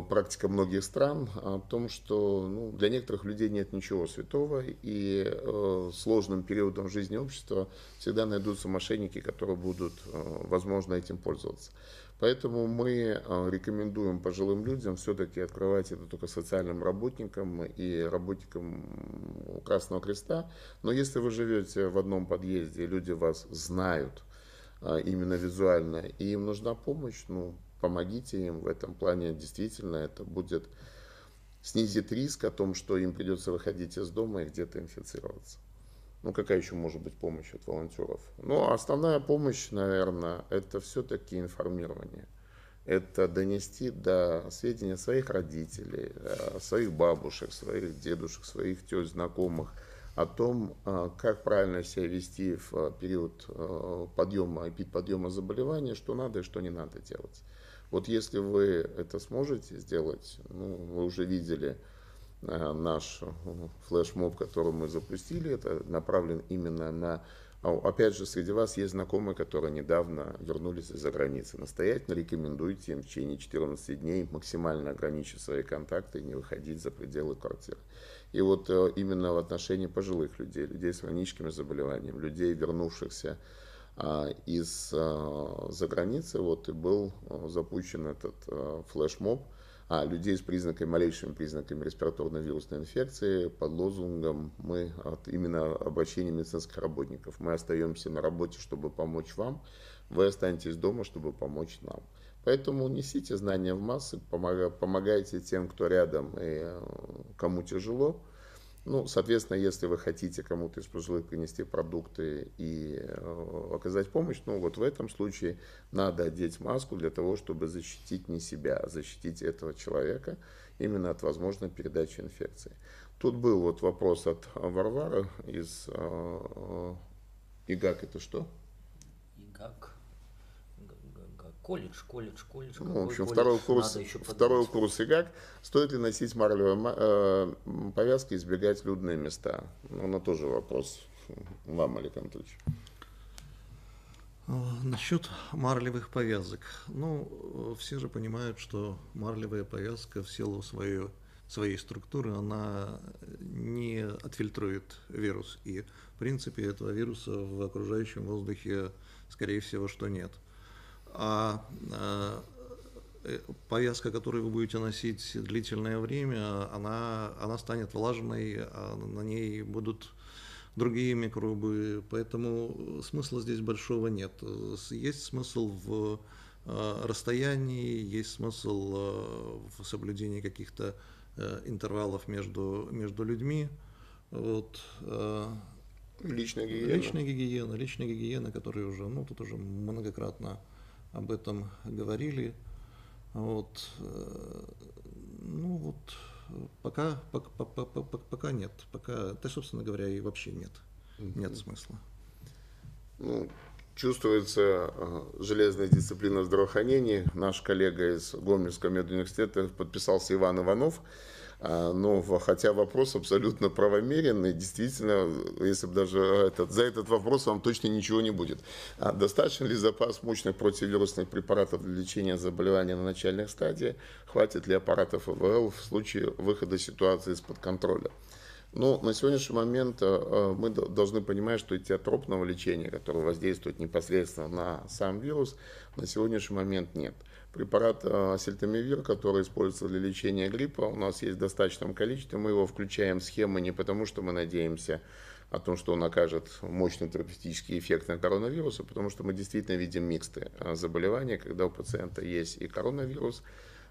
практика многих стран о том, что ну, для некоторых людей нет ничего святого, и э, сложным периодом жизни общества всегда найдутся мошенники, которые будут, э, возможно, этим пользоваться. Поэтому мы э, рекомендуем пожилым людям все-таки открывать это только социальным работникам и работникам Красного Креста. Но если вы живете в одном подъезде, люди вас знают а, именно визуально, и им нужна помощь, ну, помогите им в этом плане. Действительно, это будет снизит риск о том, что им придется выходить из дома и где-то инфицироваться. Ну, какая еще может быть помощь от волонтеров? Ну, а основная помощь, наверное, это все-таки информирование. Это донести до сведения своих родителей, э, своих бабушек, своих дедушек, своих теть, знакомых о том, э, как правильно себя вести в э, период подъема, подъема заболевания, что надо и что не надо делать. Вот если вы это сможете сделать, ну, вы уже видели, Э, наш э, флешмоб, который мы запустили, это направлен именно на... А, опять же, среди вас есть знакомые, которые недавно вернулись из-за границы. Настоятельно рекомендуйте им в течение 14 дней максимально ограничить свои контакты и не выходить за пределы квартиры. И вот э, именно в отношении пожилых людей, людей с хроническими заболеваниями, людей, вернувшихся а, из-за границы, вот и был запущен этот флешмоб, а людей с признаками, малейшими признаками респираторно-вирусной инфекции под лозунгом мы от именно обращение медицинских работников. Мы остаемся на работе, чтобы помочь вам, вы останетесь дома, чтобы помочь нам. Поэтому несите знания в массы, помогайте тем, кто рядом и э, кому тяжело. Ну, соответственно, если вы хотите кому-то из пожилых принести продукты и э, оказать помощь, ну вот в этом случае надо одеть маску для того, чтобы защитить не себя, а защитить этого человека именно от возможной передачи инфекции. Тут был вот вопрос от Варвары из э, э, ИГАК это что? ИГАК колледж, колледж, колледж. Ну, в общем, второй курс, второй курс ИГАК. Стоит ли носить марлевые э, повязки и избегать людные места? Ну, на тоже вопрос вам, Олег Анатольевич. А, Насчет марлевых повязок. Ну, э, все же понимают, что марлевая повязка в силу своей, своей структуры, она не отфильтрует вирус. И, в принципе, этого вируса в окружающем воздухе, скорее всего, что нет – а, а э, повязка, которую вы будете носить длительное время, она, она станет влажной, а на ней будут другие микробы, поэтому смысла здесь большого нет. Есть смысл в а, расстоянии, есть смысл а, в соблюдении каких-то э, интервалов между, между людьми. Вот, личная гигиена. Личная гигиена, личная гигиена, которая уже, ну, тут уже многократно об этом говорили. Вот. Э, ну вот, пока, пока, пока, пока нет. Пока, да, собственно говоря, и вообще нет. Нет смысла. Ну, чувствуется э, железная дисциплина здравоохранения. Наш коллега из Гомельского медуниверситета подписался Иван Иванов, а, но хотя вопрос абсолютно правомеренный, действительно, если бы даже этот, за этот вопрос вам точно ничего не будет. А достаточно ли запас мощных противовирусных препаратов для лечения заболевания на начальных стадиях? Хватит ли аппаратов ИВЛ в случае выхода ситуации из-под контроля? Но ну, на сегодняшний момент э, э, мы должны понимать, что теотропного лечения, которое воздействует непосредственно на сам вирус, на сегодняшний момент нет препарат э, сельтамивир, который используется для лечения гриппа, у нас есть в достаточном количестве. Мы его включаем в схемы не потому, что мы надеемся о том, что он окажет мощный терапевтический эффект на коронавирус, а потому что мы действительно видим миксты э, заболевания, когда у пациента есть и коронавирус,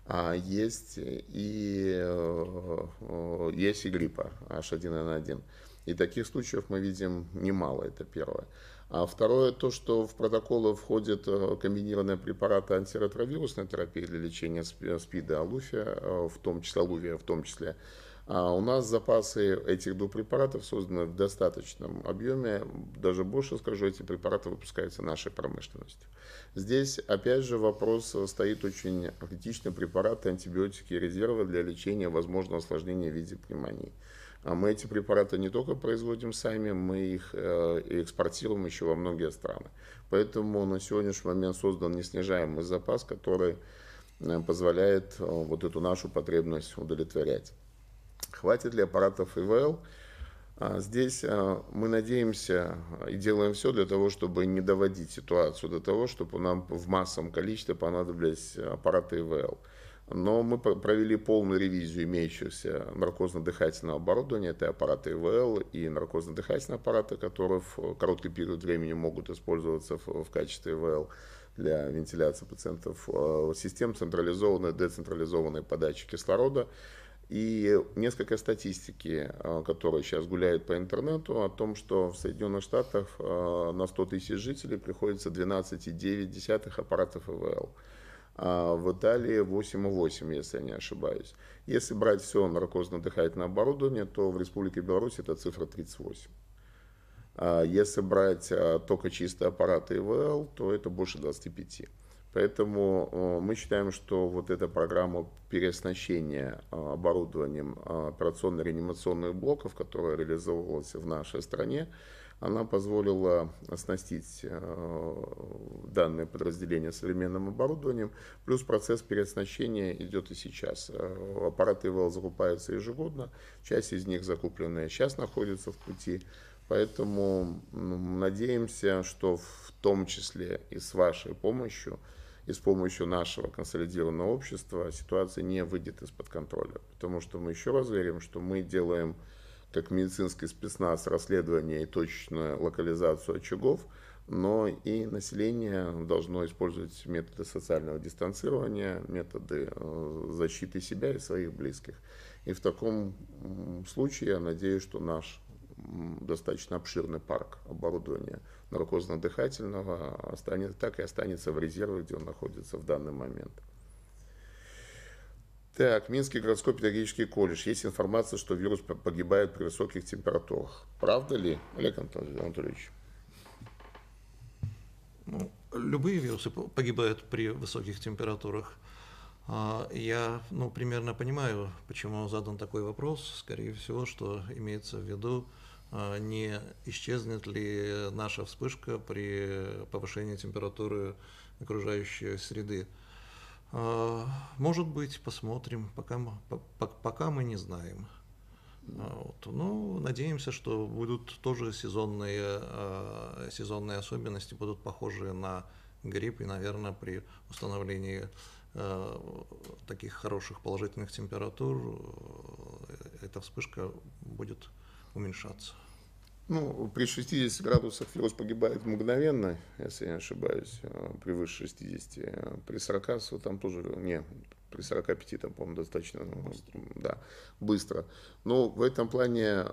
а есть и, э, есть и гриппа H1N1. И таких случаев мы видим немало, это первое. А второе то, что в протоколы входят э, комбинированные препараты антиретровирусной терапии для лечения э, СПИДа, алуфия, э, в том числе алуфия, в том числе. А у нас запасы этих двух препаратов созданы в достаточном объеме. Даже больше скажу, эти препараты выпускаются нашей промышленностью. Здесь, опять же, вопрос стоит очень критично. Препараты, антибиотики и резервы для лечения возможного осложнения в виде пневмонии. А мы эти препараты не только производим сами, мы их э, экспортируем еще во многие страны. Поэтому на сегодняшний момент создан неснижаемый запас, который э, позволяет э, вот эту нашу потребность удовлетворять. Хватит ли аппаратов ИВЛ? А здесь мы надеемся и делаем все для того, чтобы не доводить ситуацию до того, чтобы нам в массовом количестве понадобились аппараты ИВЛ. Но мы провели полную ревизию имеющегося наркозно-дыхательного оборудования, это аппараты ИВЛ и наркозно-дыхательные аппараты, которые в короткий период времени могут использоваться в качестве ИВЛ для вентиляции пациентов, э, систем централизованной, децентрализованной подачи кислорода. И несколько статистики, э, которые сейчас гуляют по интернету, о том, что в Соединенных Штатах э, на 100 тысяч жителей приходится 12,9 аппаратов ИВЛ а в Италии 8,8, если я не ошибаюсь. Если брать все наркозно-дыхательное оборудование, то в Республике Беларусь эта цифра 38. А если брать а, только чистые аппараты ИВЛ, то это больше 25. Поэтому а, мы считаем, что вот эта программа переоснащения оборудованием операционно-реанимационных блоков, которая реализовывалась в нашей стране, она позволила оснастить э, данное подразделение современным оборудованием, плюс процесс переоснащения идет и сейчас. Э, аппараты ИВЛ закупаются ежегодно, часть из них закупленная сейчас находится в пути, поэтому надеемся, что в том числе и с вашей помощью и с помощью нашего консолидированного общества ситуация не выйдет из-под контроля. Потому что мы еще раз верим, что мы делаем как медицинский спецназ, расследование и точную локализацию очагов, но и население должно использовать методы социального дистанцирования, методы э, защиты себя и своих близких. И в таком случае я надеюсь, что наш достаточно обширный парк оборудования наркозно-дыхательного останется, так и останется в резерве, где он находится в данный момент. Так, Минский городской педагогический колледж. Есть информация, что вирус погибает при высоких температурах. Правда ли, Олег Анатольевич? Ну, любые вирусы погибают при высоких температурах. А, я ну, примерно понимаю, почему задан такой вопрос. Скорее всего, что имеется в виду, а, не исчезнет ли наша вспышка при повышении температуры окружающей среды. А, может быть, посмотрим, пока мы, пока мы не знаем. А, вот. Ну, надеемся, что будут тоже сезонные, а, сезонные особенности, будут похожие на грипп, и, наверное, при установлении таких хороших положительных температур эта вспышка будет уменьшаться. Ну, при 60 градусах флюорс погибает мгновенно, если я не ошибаюсь, э, при выше 60. Э, при 40, там тоже, не, при 45, там, по-моему, достаточно, э, быстро. да, быстро. Но в этом плане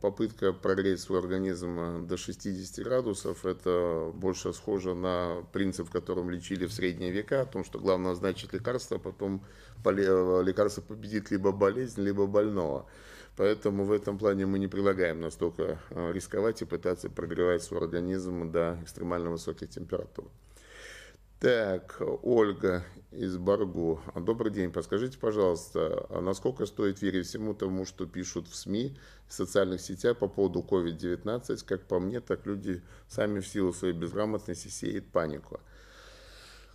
попытка прогреть свой организм до 60 градусов, это больше схоже на принцип, которым лечили в средние века, о том, что главное значит лекарство, а потом лекарство победит либо болезнь, либо больного. Поэтому в этом плане мы не предлагаем настолько э, рисковать и пытаться прогревать свой организм до экстремально высоких температур. Так, Ольга из Баргу. Добрый день. Подскажите, пожалуйста, а насколько стоит верить всему тому, что пишут в СМИ, в социальных сетях по поводу COVID-19? Как по мне, так люди сами в силу своей безграмотности сеют панику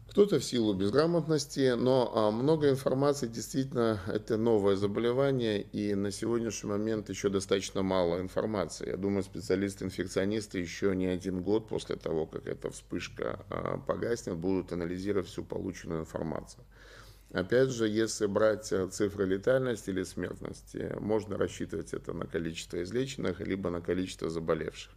кто-то в силу безграмотности, но а, много информации, действительно, это новое заболевание, и на сегодняшний момент еще достаточно мало информации. Я думаю, специалисты-инфекционисты еще не один год после того, как эта вспышка а, погаснет, будут анализировать всю полученную информацию. Опять же, если брать а, цифры летальности или смертности, можно рассчитывать это на количество излеченных, либо на количество заболевших.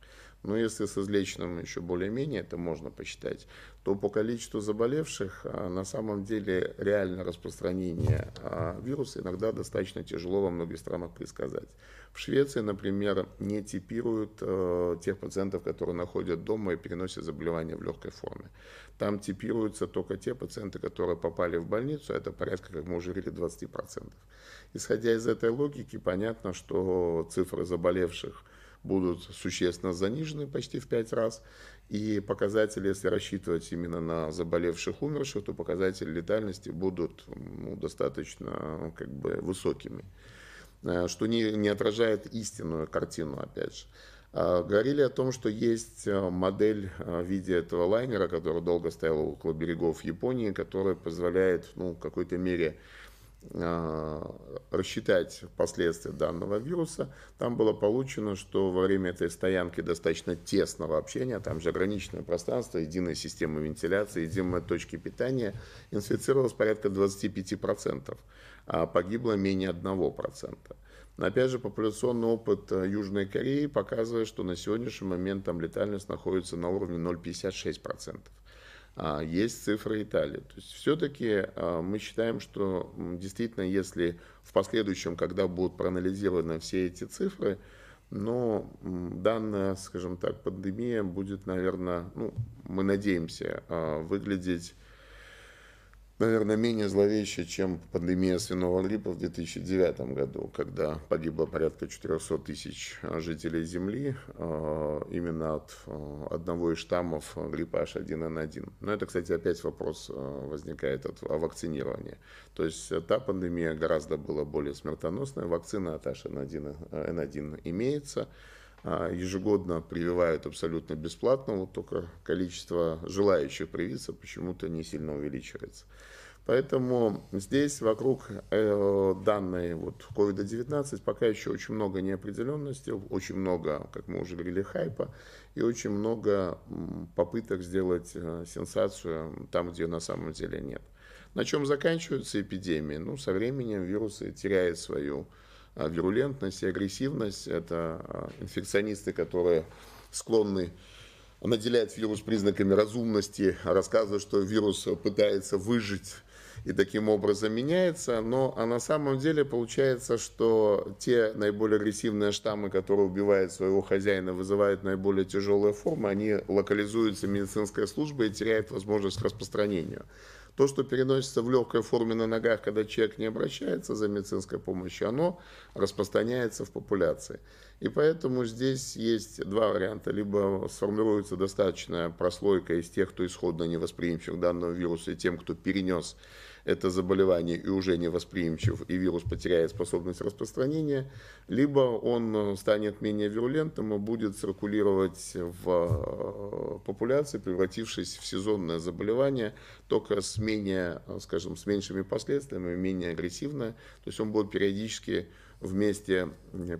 Но если с излеченным еще более-менее это можно посчитать, то по количеству заболевших а, на самом деле реально распространение а, вируса иногда достаточно тяжело во многих странах предсказать. В Швеции, например, не типируют э, тех пациентов, которые находят дома и переносят заболевание в легкой форме. Там типируются только те пациенты, которые попали в больницу, а это порядка, как мы уже говорили, 20%. Исходя из этой логики, понятно, что цифры заболевших – будут существенно занижены почти в 5 раз. И показатели, если рассчитывать именно на заболевших, умерших, то показатели летальности будут ну, достаточно как бы, высокими, э, что не, не отражает истинную картину, опять же. А говорили о том, что есть э, модель э, в виде этого лайнера, который долго стоял около берегов Японии, которая позволяет ну, в какой-то мере Э, рассчитать последствия данного вируса. Там было получено, что во время этой стоянки достаточно тесного общения, там же ограниченное пространство, единая система вентиляции, единые точки питания, инфицировалось порядка 25%, а погибло менее 1%. Но опять же, популяционный опыт э, Южной Кореи показывает, что на сегодняшний момент там летальность находится на уровне 0,56%. А, есть цифры Италии. То есть все-таки а, мы считаем, что действительно, если в последующем, когда будут проанализированы все эти цифры, но данная, скажем так, пандемия будет, наверное, ну, мы надеемся, а, выглядеть наверное, менее зловеще, чем пандемия свиного гриппа в 2009 году, когда погибло порядка 400 тысяч а, жителей Земли а, именно от а, одного из штаммов гриппа H1N1. Но это, кстати, опять вопрос возникает о вакцинировании. То есть э, та пандемия гораздо была более смертоносная, вакцина от H1N1 имеется, а, ежегодно прививают абсолютно бесплатно, вот только количество желающих привиться почему-то не сильно увеличивается. Поэтому здесь вокруг э, данной вот COVID-19 пока еще очень много неопределенности, очень много, как мы уже говорили, хайпа и очень много попыток сделать э, сенсацию там, где ее на самом деле нет. На чем заканчиваются эпидемии? Ну, со временем вирусы теряют свою а, вирулентность и агрессивность – это а, инфекционисты, которые склонны наделять вирус признаками разумности, рассказывают, что вирус пытается выжить и таким образом меняется, но а на самом деле получается, что те наиболее агрессивные штаммы, которые убивают своего хозяина, вызывают наиболее тяжелые формы, они локализуются медицинской службой и теряют возможность распространения. То, что переносится в легкой форме на ногах, когда человек не обращается за медицинской помощью, оно распространяется в популяции. И поэтому здесь есть два варианта. Либо сформируется достаточная прослойка из тех, кто исходно невосприимчив к данному вирусу, и тем, кто перенес это заболевание и уже не восприимчив, и вирус потеряет способность распространения, либо он э, станет менее вирулентным и будет циркулировать в э, популяции, превратившись в сезонное заболевание, только с менее, э, скажем, с меньшими последствиями, менее агрессивное. То есть он будет периодически вместе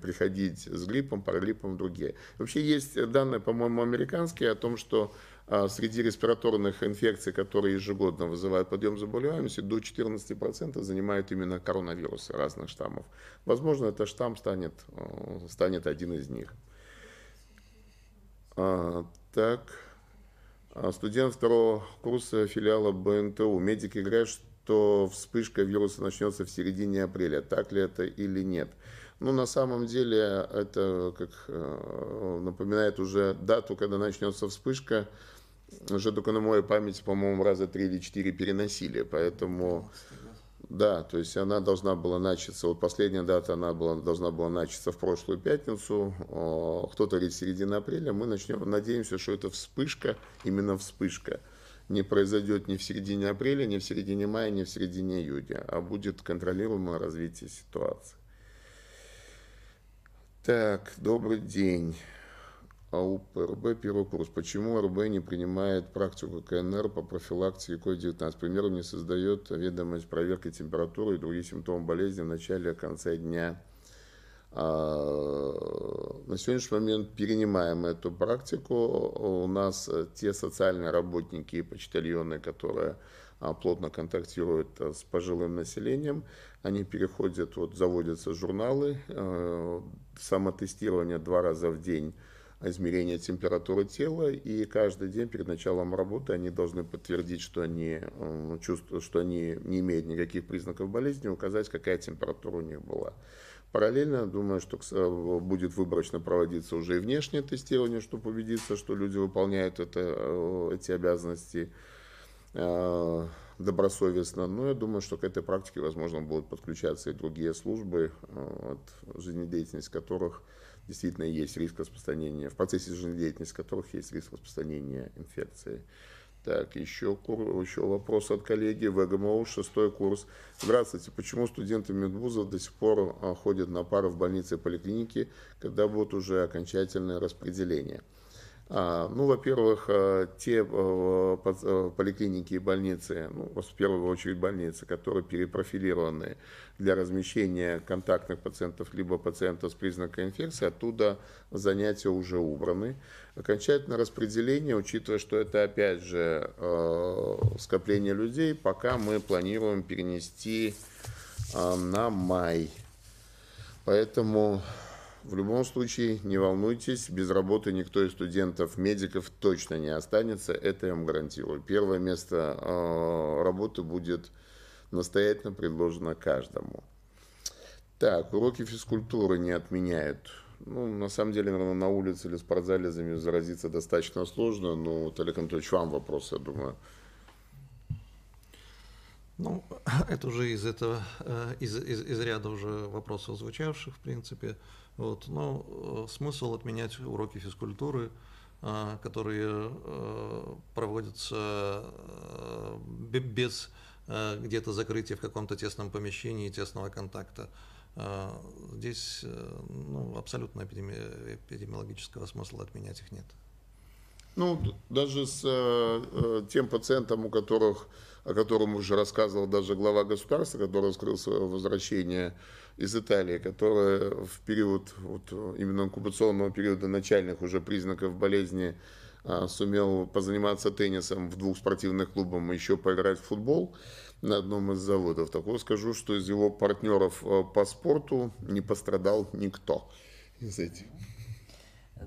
приходить с гриппом, паралипом и другие. Вообще есть данные, по-моему, американские о том, что а среди респираторных инфекций, которые ежегодно вызывают подъем заболеваемости, до 14% занимают именно коронавирусы разных штаммов. Возможно, этот штамм станет, э, станет один из них. А, так, а, студент второго курса филиала БНТУ. Медик играет, что вспышка вируса начнется в середине апреля. Так ли это или нет? Ну, на самом деле, это как э, напоминает уже дату, когда начнется вспышка уже только на мою память, по-моему, раза три или четыре переносили, поэтому... Да, то есть она должна была начаться, вот последняя дата, она была, должна была начаться в прошлую пятницу, кто-то говорит середина апреля, мы начнем, надеемся, что это вспышка, именно вспышка, не произойдет ни в середине апреля, ни в середине мая, ни в середине июня, а будет контролируемое развитие ситуации. Так, добрый день. АУП РБ первый курс. Почему РБ не принимает практику КНР по профилактике COVID-19? К примеру, не создает ведомость проверки температуры и других симптомов болезни в начале и конце дня. А, на сегодняшний момент перенимаем эту практику. У нас те социальные работники и почтальоны, которые а, плотно контактируют э, с пожилым населением. Они переходят, вот заводятся журналы, э, самотестирование два раза в день измерения температуры тела, и каждый день перед началом работы они должны подтвердить, что они, э, чувствуют, что они не имеют никаких признаков болезни, указать, какая температура у них была. Параллельно, думаю, что э, будет выборочно проводиться уже и внешнее тестирование, чтобы убедиться, что люди выполняют это, э, эти обязанности добросовестно. Но я думаю, что к этой практике, возможно, будут подключаться и другие службы, от жизнедеятельность которых – действительно есть риск распространения, в процессе жизнедеятельности которых есть риск распространения инфекции. Так, еще, кур, еще вопрос от коллеги. в ВГМО, шестой курс. Здравствуйте. Почему студенты медвуза до сих пор а, ходят на пары в больнице и поликлинике, когда будут уже окончательное распределение? А, ну, во-первых, э, те э, э, поликлиники и больницы, ну, в первую очередь больницы, которые перепрофилированы для размещения контактных пациентов, либо пациентов с признаком инфекции, оттуда занятия уже убраны. Окончательное распределение, учитывая, что это опять же скопление людей, пока мы планируем перенести на май. Поэтому в любом случае, не волнуйтесь, без работы никто из студентов, медиков точно не останется, это я вам гарантирую. Первое место э, работы будет настоятельно предложено каждому. Так, уроки физкультуры не отменяют. Ну, на самом деле, наверное, на улице или в спортзале заразиться достаточно сложно, но, Олег Анатольевич, вам вопрос, я думаю. Ну, это уже из этого, э, из, из, из ряда уже вопросов звучавших, в принципе. Вот, но ну, э, смысл отменять уроки физкультуры, а, которые э, проводятся э, без где-то закрытия в каком-то тесном помещении, тесного контакта. А, здесь ну, абсолютно эпидеми эпидемиологического смысла отменять их нет. Ну, даже с э, э, тем пациентом, у которых, о котором уже рассказывал даже глава государства, который раскрыл свое возвращение из Италии, которая в период вот, именно инкубационного периода начальных уже признаков болезни э, сумел позаниматься теннисом в двух спортивных клубах и а еще поиграть в футбол на одном из заводов. Так вот скажу, что из его партнеров э, по спорту не пострадал никто из этих.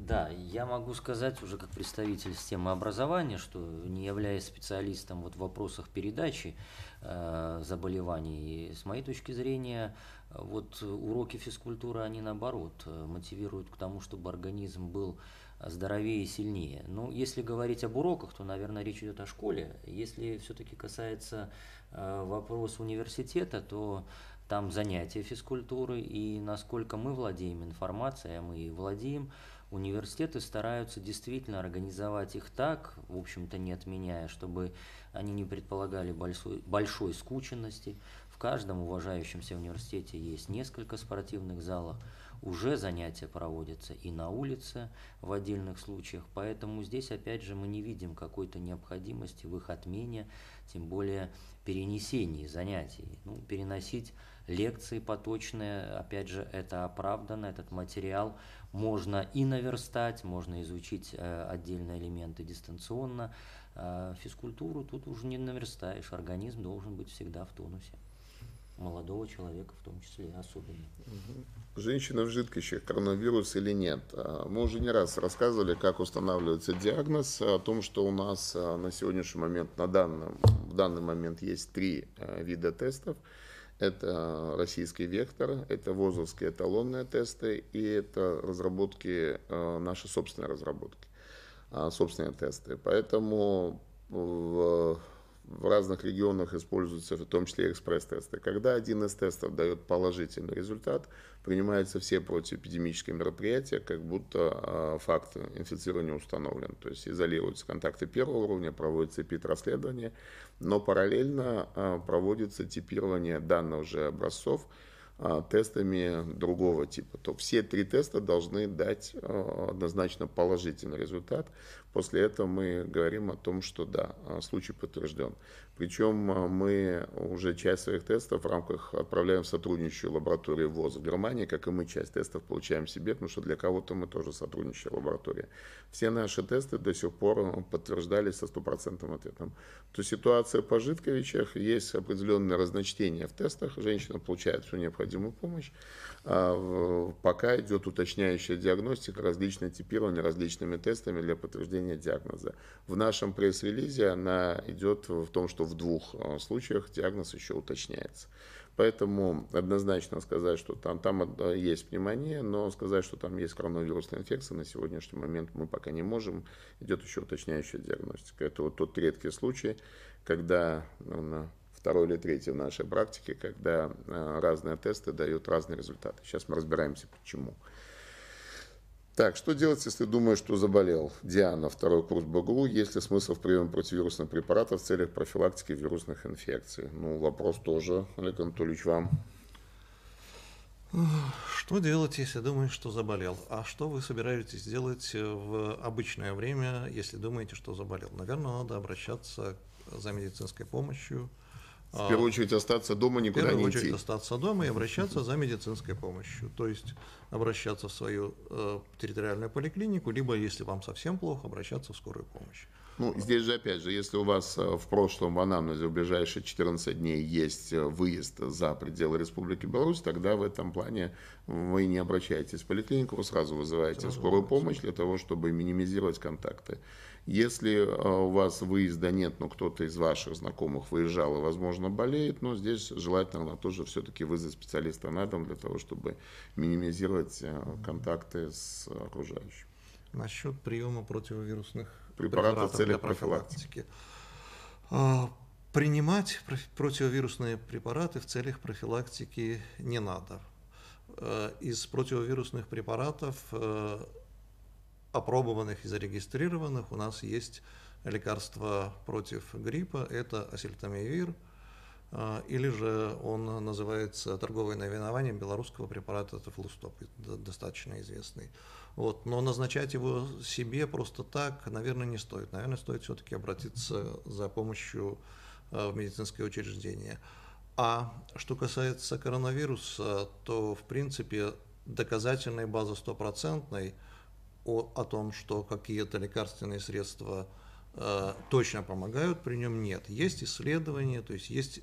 Да, я могу сказать уже как представитель системы образования, что не являясь специалистом вот в вопросах передачи э, заболеваний, с моей точки зрения, вот уроки физкультуры, они наоборот э, мотивируют к тому, чтобы организм был здоровее и сильнее. Ну, если говорить об уроках, то, наверное, речь идет о школе. Если все-таки касается э, вопроса университета, то там занятия физкультуры и насколько мы владеем информацией, а мы и владеем, университеты стараются действительно организовать их так, в общем-то не отменяя, чтобы они не предполагали большой, большой скученности. В каждом уважающемся университете есть несколько спортивных залов, уже занятия проводятся и на улице в отдельных случаях, поэтому здесь опять же мы не видим какой-то необходимости в их отмене, тем более перенесении занятий. Ну, переносить лекции поточные, опять же, это оправдано, этот материал можно и наверстать, можно изучить э, отдельные элементы дистанционно. Э, физкультуру тут уже не наверстаешь, организм должен быть всегда в тонусе молодого человека в том числе особенно. Женщина в жидкостях, коронавирус или нет? Э, мы уже не раз рассказывали, как устанавливается диагноз, о том, что у нас на сегодняшний момент, на данном, в данный момент есть три вида тестов – это российский вектор, это вузовские эталонные тесты и это разработки, э, наши собственные разработки, а, собственные тесты. Поэтому в в разных регионах используются в том числе экспресс-тесты. Когда один из тестов дает положительный результат, принимаются все противоэпидемические мероприятия, как будто а, факт инфицирования установлен. То есть изолируются контакты первого уровня, проводится ПИТ-расследование, но параллельно а, проводится типирование данных же образцов, а, тестами другого типа, то все три теста должны дать однозначно положительный результат. После этого мы говорим о том, что да, а, случай подтвержден. Причем а, мы уже часть своих тестов в рамках отправляем в сотрудничающую лабораторию ВОЗ в Германии, как и мы часть тестов получаем себе, потому что для кого-то мы тоже сотрудничающая лаборатория. Все наши тесты до сих пор а, подтверждались со стопроцентным ответом. То ситуация по жидковичах, есть определенные разночтения в тестах, женщина получает всю необходимую помощь, пока идет уточняющая диагностика, различные типирования различными тестами для подтверждения определения диагноза. В нашем пресс-релизе она идет в том, что в двух э, случаях диагноз еще уточняется. Поэтому однозначно сказать, что там, там э, есть пневмония, но сказать, что там есть коронавирусная инфекция, на сегодняшний момент мы пока не можем. Идет еще уточняющая диагностика. Это вот тот редкий случай, когда ну, второй или третий в нашей практике, когда э, разные тесты дают разные результаты. Сейчас мы разбираемся, почему. Так, что делать, если думаешь, что заболел? Диана, второй курс БГУ. Есть ли смысл в приеме противирусных препаратов в целях профилактики вирусных инфекций? Ну, вопрос тоже, Олег Анатольевич, вам. Что делать, если думаешь, что заболел? А что вы собираетесь делать э, в обычное время, если думаете, что заболел? Наверное, надо обращаться за медицинской помощью, а, в первую очередь остаться дома, никуда в первую очередь остаться дома и обращаться за медицинской помощью. То есть обращаться в свою э, территориальную поликлинику, либо, если вам совсем плохо, обращаться в скорую помощь. Ну, здесь же, опять же, если у вас э, в прошлом в анамнезе в ближайшие 14 дней есть э, выезд за пределы Республики Беларусь, тогда в этом плане вы не обращаетесь в поликлинику, вы сразу вызываете сразу скорую помощь для того, чтобы минимизировать контакты. Если э, у вас выезда нет, но кто-то из ваших знакомых выезжал и, возможно, болеет, но здесь желательно тоже все-таки вызвать специалиста на дом для того, чтобы минимизировать э, контакты с окружающими. Насчет приема противовирусных препаратов, препаратов для профилактики. профилактики. А, принимать противовирусные препараты в целях профилактики не надо. Э, из противовирусных препаратов опробованных и зарегистрированных у нас есть лекарство против гриппа, это асельтамивир, э, или же он называется торговое наименование белорусского препарата Тефлустоп, достаточно известный. Вот. Но назначать его себе просто так, наверное, не стоит. Наверное, стоит все-таки обратиться за помощью э, в медицинское учреждение. А что касается коронавируса, то, в принципе, доказательная база стопроцентной – о, о том, что какие-то лекарственные средства э, точно помогают, при нем нет. Есть исследования, то есть есть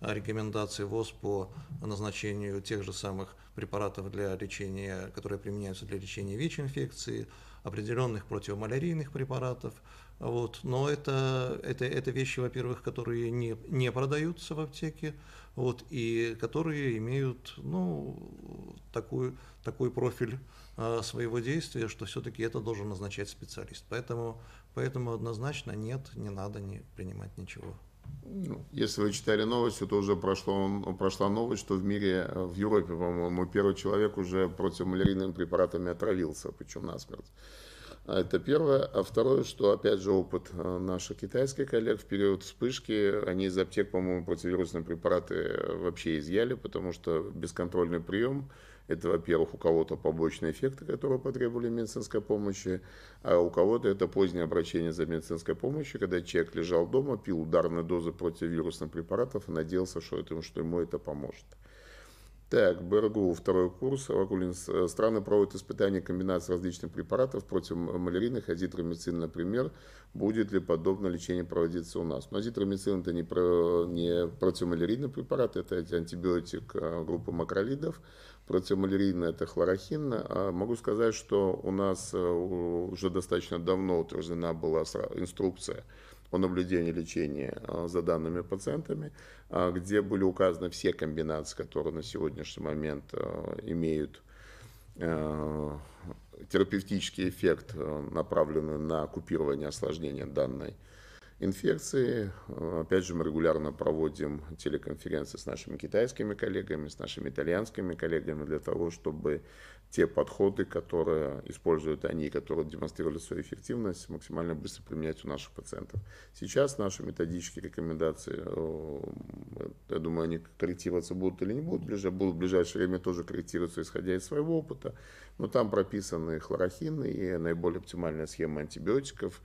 э, рекомендации ВОЗ по назначению тех же самых препаратов для лечения, которые применяются для лечения ВИЧ-инфекции, определенных противомалярийных препаратов – вот. Но это, это, это вещи, во-первых, которые не, не продаются в аптеке, вот, и которые имеют ну, такую, такой профиль э, своего действия, что все-таки это должен назначать специалист. Поэтому, поэтому однозначно нет, не надо не принимать ничего. Ну, если вы читали новости, то уже прошло, прошла новость, что в мире, в Европе, по-моему, первый человек уже противомалярийными препаратами отравился, причем насмерть. А это первое. А второе, что, опять же, опыт э, наших китайских коллег в период вспышки, они из аптек, по-моему, противовирусные препараты э, вообще изъяли, потому что бесконтрольный прием это, во-первых, у кого-то побочные эффекты, которые потребовали медицинской помощи, а у кого-то это позднее обращение за медицинской помощью, когда человек лежал дома, пил ударные дозы противовирусных препаратов и надеялся, что, это, что ему это поможет. Так, БРГУ второй курс. Вакулин э, страны проводят испытания комбинации различных препаратов против малярийных, азитромицин, например. Будет ли подобное лечение проводиться у нас? Но азитромицин это не, про, не противомалярийный препарат, это антибиотик э, группы макролидов. Противомалярийный это хлорохин. А могу сказать, что у нас э, уже достаточно давно утверждена была инструкция о наблюдении лечения а, за данными пациентами, а, где были указаны все комбинации, которые на сегодняшний момент а, имеют терапевтический эффект, направленный на купирование осложнения данной инфекции. Э, опять же, мы регулярно проводим телеконференции с нашими китайскими коллегами, с нашими итальянскими коллегами для того, чтобы те подходы, которые используют они, которые демонстрировали свою эффективность, максимально быстро применять у наших пациентов. Сейчас наши методические рекомендации, э, я думаю, они корректироваться будут или не будут, ближе, будут в ближайшее время тоже корректироваться, исходя из своего опыта, но там прописаны хлорохины и наиболее оптимальная схема антибиотиков,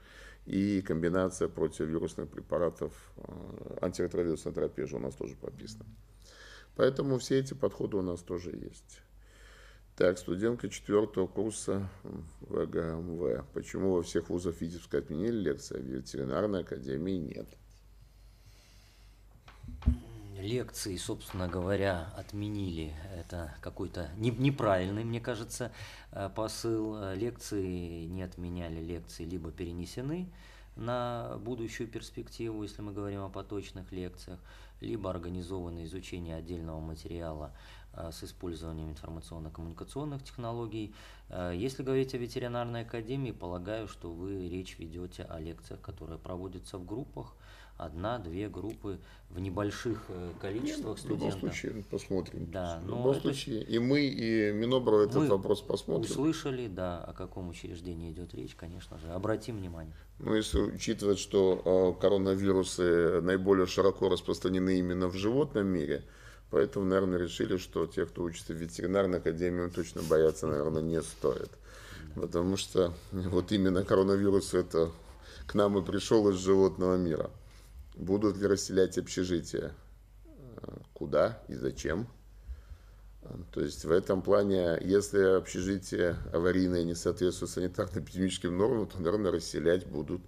и комбинация противовирусных препаратов, э, антиретровирусная терапия же у нас тоже прописана. Поэтому все эти подходы у нас тоже есть. Так, студентка четвертого курса ВГМВ. Почему во всех вузах Витебска отменили лекции, а в ветеринарной академии нет? лекции, собственно говоря, отменили. Это какой-то неправильный, мне кажется, э, посыл. Лекции не отменяли, лекции либо перенесены на будущую перспективу, если мы говорим о поточных лекциях, либо организовано изучение отдельного материала э, с использованием информационно-коммуникационных технологий. Э, если говорить о ветеринарной академии, полагаю, что вы речь ведете о лекциях, которые проводятся в группах – одна-две группы в небольших э, количествах студентов. Ну, в любом случае посмотрим. Да, но в ну, любом это... случае и мы, и Минобра этот мы вопрос посмотрим. услышали, да, о каком учреждении идет речь, конечно же, обратим внимание. Ну, если учитывать, что э, коронавирусы наиболее широко распространены именно в животном мире, поэтому, наверное, решили, что те, кто учится в ветеринарной академии, он точно бояться, наверное, не стоит. Потому что вот именно коронавирус это к нам и пришел из животного мира. Будут ли расселять общежития? Э, куда и зачем? Э, то есть в этом плане, если общежитие аварийное не соответствует санитарно-эпидемическим нормам, то, наверное, расселять будут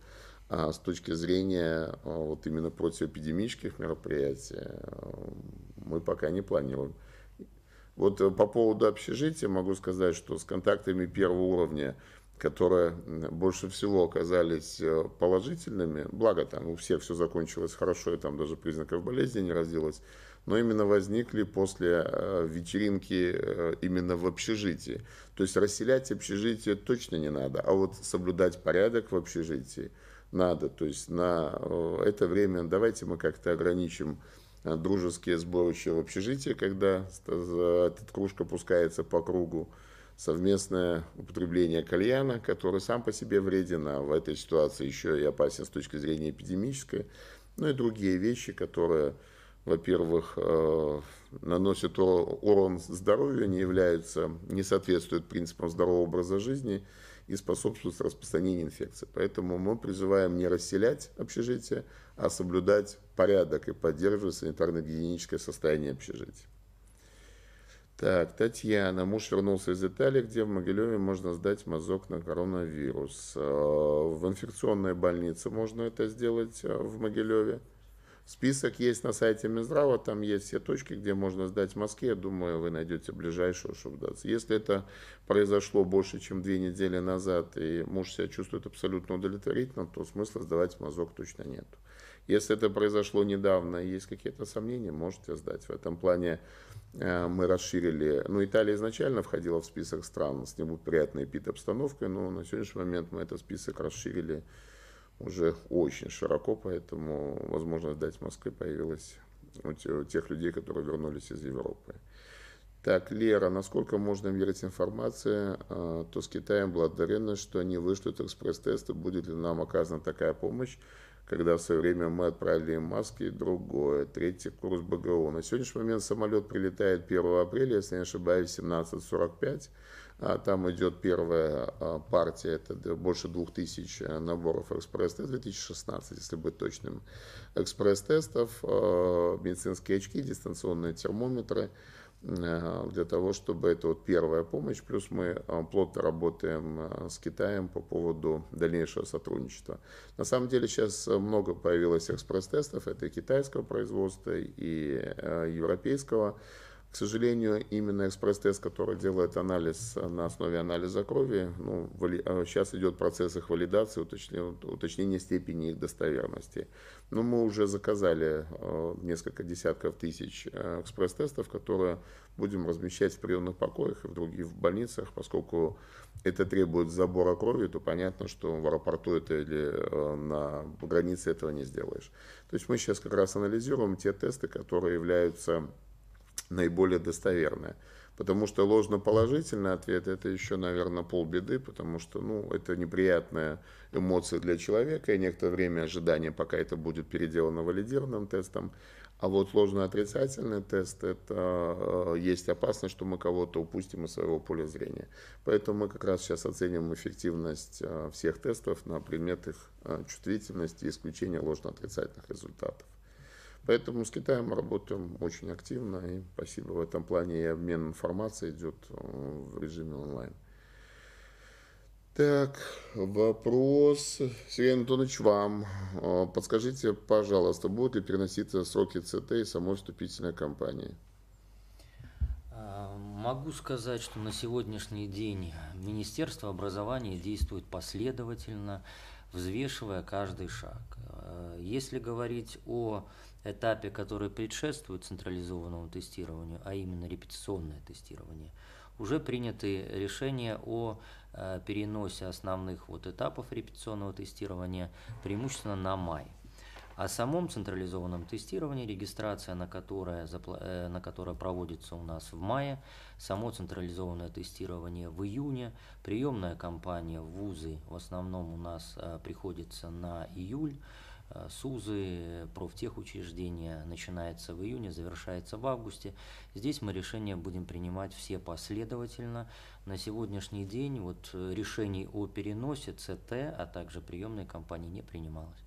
а с точки зрения э, вот именно противоэпидемических мероприятий. Мы пока не планируем. Вот по поводу общежития могу сказать, что с контактами первого уровня которые больше всего оказались э, положительными, благо там у всех все закончилось хорошо, и там даже признаков болезни не разделось, но именно возникли после э, вечеринки э, именно в общежитии. То есть расселять общежитие точно не надо, а вот соблюдать порядок в общежитии надо. То есть на это время давайте мы как-то ограничим дружеские сборища в общежитии, когда эта кружка пускается по кругу, совместное употребление кальяна, который сам по себе вреден, а в этой ситуации еще и опасен с точки зрения эпидемической, ну и другие вещи, которые, во-первых, э, наносят урон здоровью, не являются, не соответствуют принципам здорового образа жизни и способствуют распространению инфекции. Поэтому мы призываем не расселять общежитие, а соблюдать порядок и поддерживать санитарно-гигиеническое состояние общежития. Так, Татьяна. Муж вернулся из Италии, где в Могилеве можно сдать мазок на коронавирус. Э, в инфекционной больнице можно это сделать э, в Могилеве. Список есть на сайте Минздрава, там есть все точки, где можно сдать мазки. Я думаю, вы найдете ближайшую, чтобы даться. Если это произошло больше, чем две недели назад, и муж себя чувствует абсолютно удовлетворительно, то смысла сдавать мазок точно нету. Если это произошло недавно, есть какие-то сомнения, можете сдать. В этом плане э, мы расширили. Ну, Италия изначально входила в список стран с неблагоприятной ПИД-обстановкой, но на сегодняшний момент мы этот список расширили уже очень широко, поэтому возможность дать Москве появилась у тех людей, которые вернулись из Европы. Так, Лера, насколько можно верить информации, э, то с Китаем благодарны, что они вышлют экспресс-тесты, будет ли нам оказана такая помощь, когда в свое время мы отправили маски, другое, третий курс БГУ. На сегодняшний момент самолет прилетает 1 апреля, если не ошибаюсь, 17.45. А там идет первая а, партия, это больше 2000 э, наборов экспресс-тестов, 2016, если быть точным, экспресс-тестов, э, медицинские очки, дистанционные термометры – Э, для того, чтобы это вот первая помощь, плюс мы э, плотно работаем э, с Китаем по поводу дальнейшего сотрудничества. На самом деле сейчас много появилось экспресс-тестов, это и китайского производства, и европейского производства к сожалению, именно экспресс-тест, который делает анализ на основе анализа крови, ну, вали, э, сейчас идет процесс их валидации, уточнения, уточнения степени их достоверности. Но мы уже заказали э, несколько десятков тысяч э, экспресс-тестов, которые будем размещать в приемных покоях и в других в больницах, поскольку это требует забора крови, то понятно, что в аэропорту это или на границе этого не сделаешь. То есть мы сейчас как раз анализируем те тесты, которые являются наиболее достоверная, Потому что ложноположительный ответ – это еще, наверное, полбеды, потому что ну, это неприятная эмоция для человека и некоторое время ожидания, пока это будет переделано валидированным тестом. А вот ложно-отрицательный тест – это э, есть опасность, что мы кого-то упустим из своего поля зрения. Поэтому мы как раз сейчас оценим эффективность э, всех тестов на предмет их э, чувствительности и исключения ложно-отрицательных результатов. Поэтому с Китаем мы работаем очень активно, и спасибо в этом плане, и обмен информацией идет э, в режиме онлайн. Так, вопрос, Сергей Антонович, вам. Э, подскажите, пожалуйста, будут ли переноситься сроки ЦТ и самой вступительной кампании? Э, могу сказать, что на сегодняшний день Министерство образования действует последовательно, взвешивая каждый шаг. Если говорить о этапе, который предшествует централизованному тестированию, а именно репетиционное тестирование, уже приняты решения о э, переносе основных вот этапов репетиционного тестирования преимущественно на май. О самом централизованном тестировании, регистрация на которое, э, на которое проводится у нас в мае, само централизованное тестирование в июне, приемная кампания в ВУЗы в основном у нас э, приходится на июль, СУЗы, профтехучреждения начинается в июне, завершается в августе. Здесь мы решения будем принимать все последовательно. На сегодняшний день вот э, решений о переносе ЦТ, а также приемной кампании не принималось.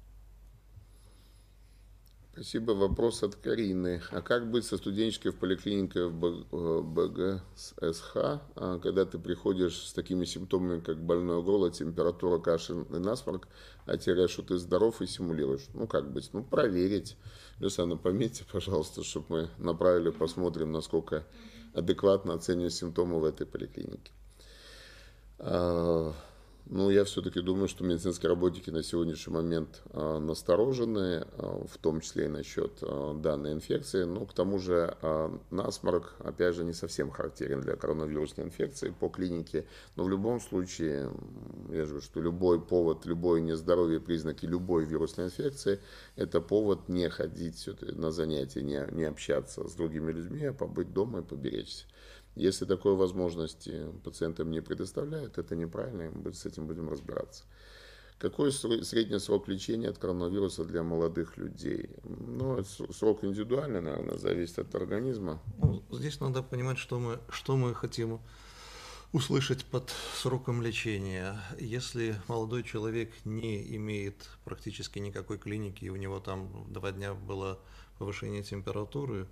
Спасибо. Вопрос от Карины. А как быть со студенческой в поликлинике в БГСХ, э, а когда ты приходишь с такими симптомами, как больное горло, температура, кашель и насморк, а теряешь, что ты здоров и симулируешь? Ну, как быть? Ну, проверить. Люсана, пометьте, пожалуйста, чтобы мы направили, посмотрим, насколько адекватно оценивают симптомы в этой поликлинике. А, ну, я все-таки думаю, что медицинские работники на сегодняшний момент а, насторожены, а, в том числе и насчет а, данной инфекции. Но к тому же насморк, опять же, не совсем характерен для коронавирусной инфекции по клинике. Но в любом случае, я же говорю, что любой повод, любое нездоровье, признаки любой вирусной инфекции – это повод не ходить на занятия, не, не общаться с другими людьми, а побыть дома и поберечься. Если такой возможности пациентам не предоставляют, это неправильно, мы с этим будем разбираться. Какой средний срок лечения от коронавируса для молодых людей? Ну, срок индивидуальный, наверное, зависит от организма. Ну, здесь надо понимать, что мы, что мы хотим услышать под сроком лечения. Если молодой человек не имеет практически никакой клиники, и у него там два дня было повышение температуры,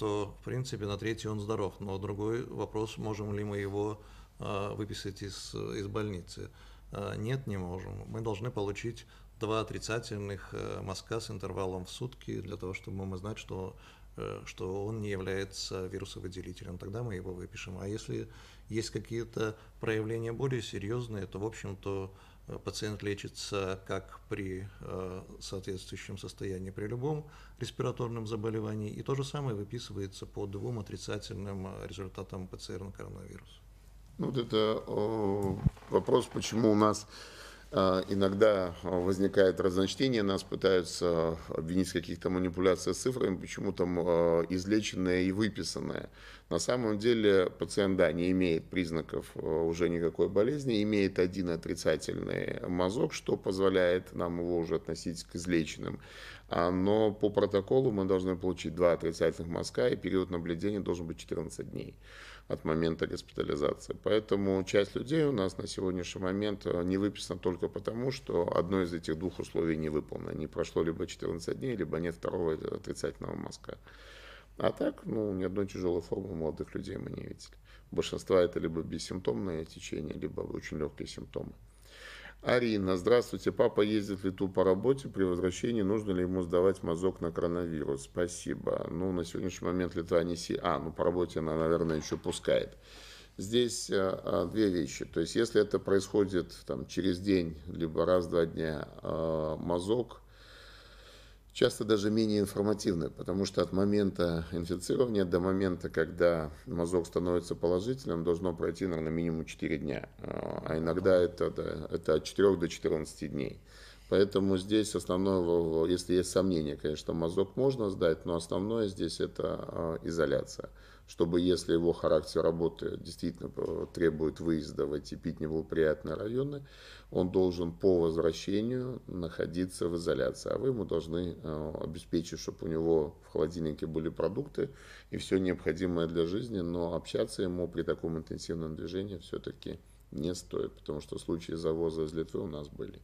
то, в принципе, на третий он здоров. Но другой вопрос, можем ли мы его а, выписать из, из больницы. А, нет, не можем. Мы должны получить два отрицательных э, мазка с интервалом в сутки для того, чтобы мы знать, что, э, что он не является вирусовыделителем. Тогда мы его выпишем. А если есть какие-то проявления более серьезные, то, в общем-то, э, пациент лечится как при э, соответствующем состоянии при любом респираторном заболевании, и то же самое выписывается по двум отрицательным э, результатам ПЦР на коронавирус. Ну, вот это о, вопрос, почему у нас а, иногда а, возникает разночтение, нас пытаются обвинить в каких-то манипуляциях с цифрами, почему там а, излеченное и выписанное. На самом деле пациент, да, не имеет признаков уже никакой болезни, имеет один отрицательный мазок, что позволяет нам его уже относить к излеченным. Но по протоколу мы должны получить два отрицательных мазка, и период наблюдения должен быть 14 дней от момента госпитализации. Поэтому часть людей у нас на сегодняшний момент э, не выписана только потому, что одно из этих двух условий не выполнено. Не прошло либо 14 дней, либо нет второго э, отрицательного мазка. А так, ну, ни одной тяжелой формы молодых людей мы не видели. Большинство это либо бессимптомное течение, либо очень легкие симптомы. Арина, здравствуйте. Папа ездит в Литву по работе. При возвращении нужно ли ему сдавать мазок на коронавирус? Спасибо. Ну, на сегодняшний момент Литва не си... А, ну, по работе она, наверное, еще пускает. Здесь а, две вещи. То есть, если это происходит там, через день, либо раз два дня а, мазок, часто даже менее информативны, потому что от момента инфицирования до момента, когда мазок становится положительным, должно пройти, наверное, минимум 4 дня, а, а иногда это, это от 4 до 14 дней. Поэтому здесь основное, если есть сомнения, конечно, мазок можно сдать, но основное здесь это а, изоляция чтобы если его характер работы действительно э, требует выезда в эти питнеблагоприятные районы, он должен по возвращению находиться в изоляции. А вы ему должны э, обеспечить, чтобы у него в холодильнике были продукты и все необходимое для жизни, но общаться ему при таком интенсивном движении все-таки не стоит, потому что случаи завоза из Литвы у нас были.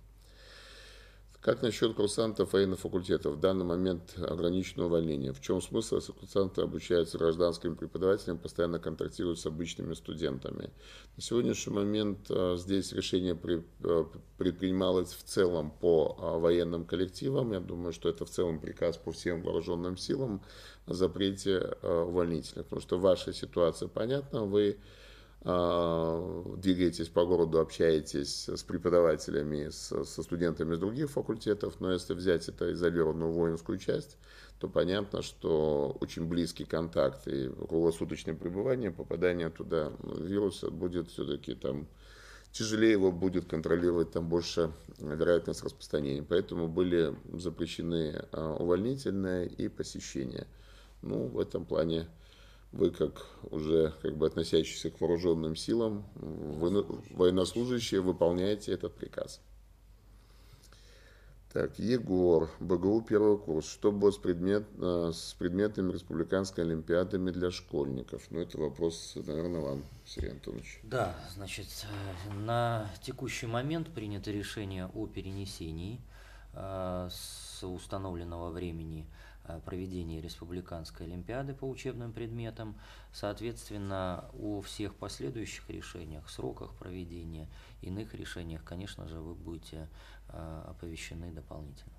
Как насчет курсантов военных факультетов? В данный момент ограничено увольнение. В чем смысл, если курсанты обучаются гражданским преподавателям, постоянно контактируют с обычными студентами? На сегодняшний момент э, здесь решение э, предпринималось в целом по э, военным коллективам. Я думаю, что это в целом приказ по всем вооруженным силам о запрете увольнительных. Потому что ваша ситуация понятна, вы а, двигаетесь по городу, общаетесь с преподавателями, со студентами из других факультетов, но если взять это изолированную воинскую часть, то понятно, что очень близкий контакт и круглосуточное пребывание, попадание туда вируса будет все-таки там тяжелее его будет контролировать, там больше вероятность распространения. Поэтому были запрещены а, увольнительные и посещения. Ну, в этом плане вы как уже как бы относящиеся к вооруженным силам, военнослужащие выполняете этот приказ. Так, Егор, БГУ первый курс. Что будет с, предмет, э, с предметами республиканской олимпиадами для школьников? Ну, это вопрос, наверное, вам, Сергей Антонович. Да, значит, э, на текущий момент принято решение о перенесении э, с установленного времени э, проведения Республиканской Олимпиады по учебным предметам. Соответственно, о всех последующих решениях, сроках проведения, иных решениях, конечно же, вы будете э, оповещены дополнительно.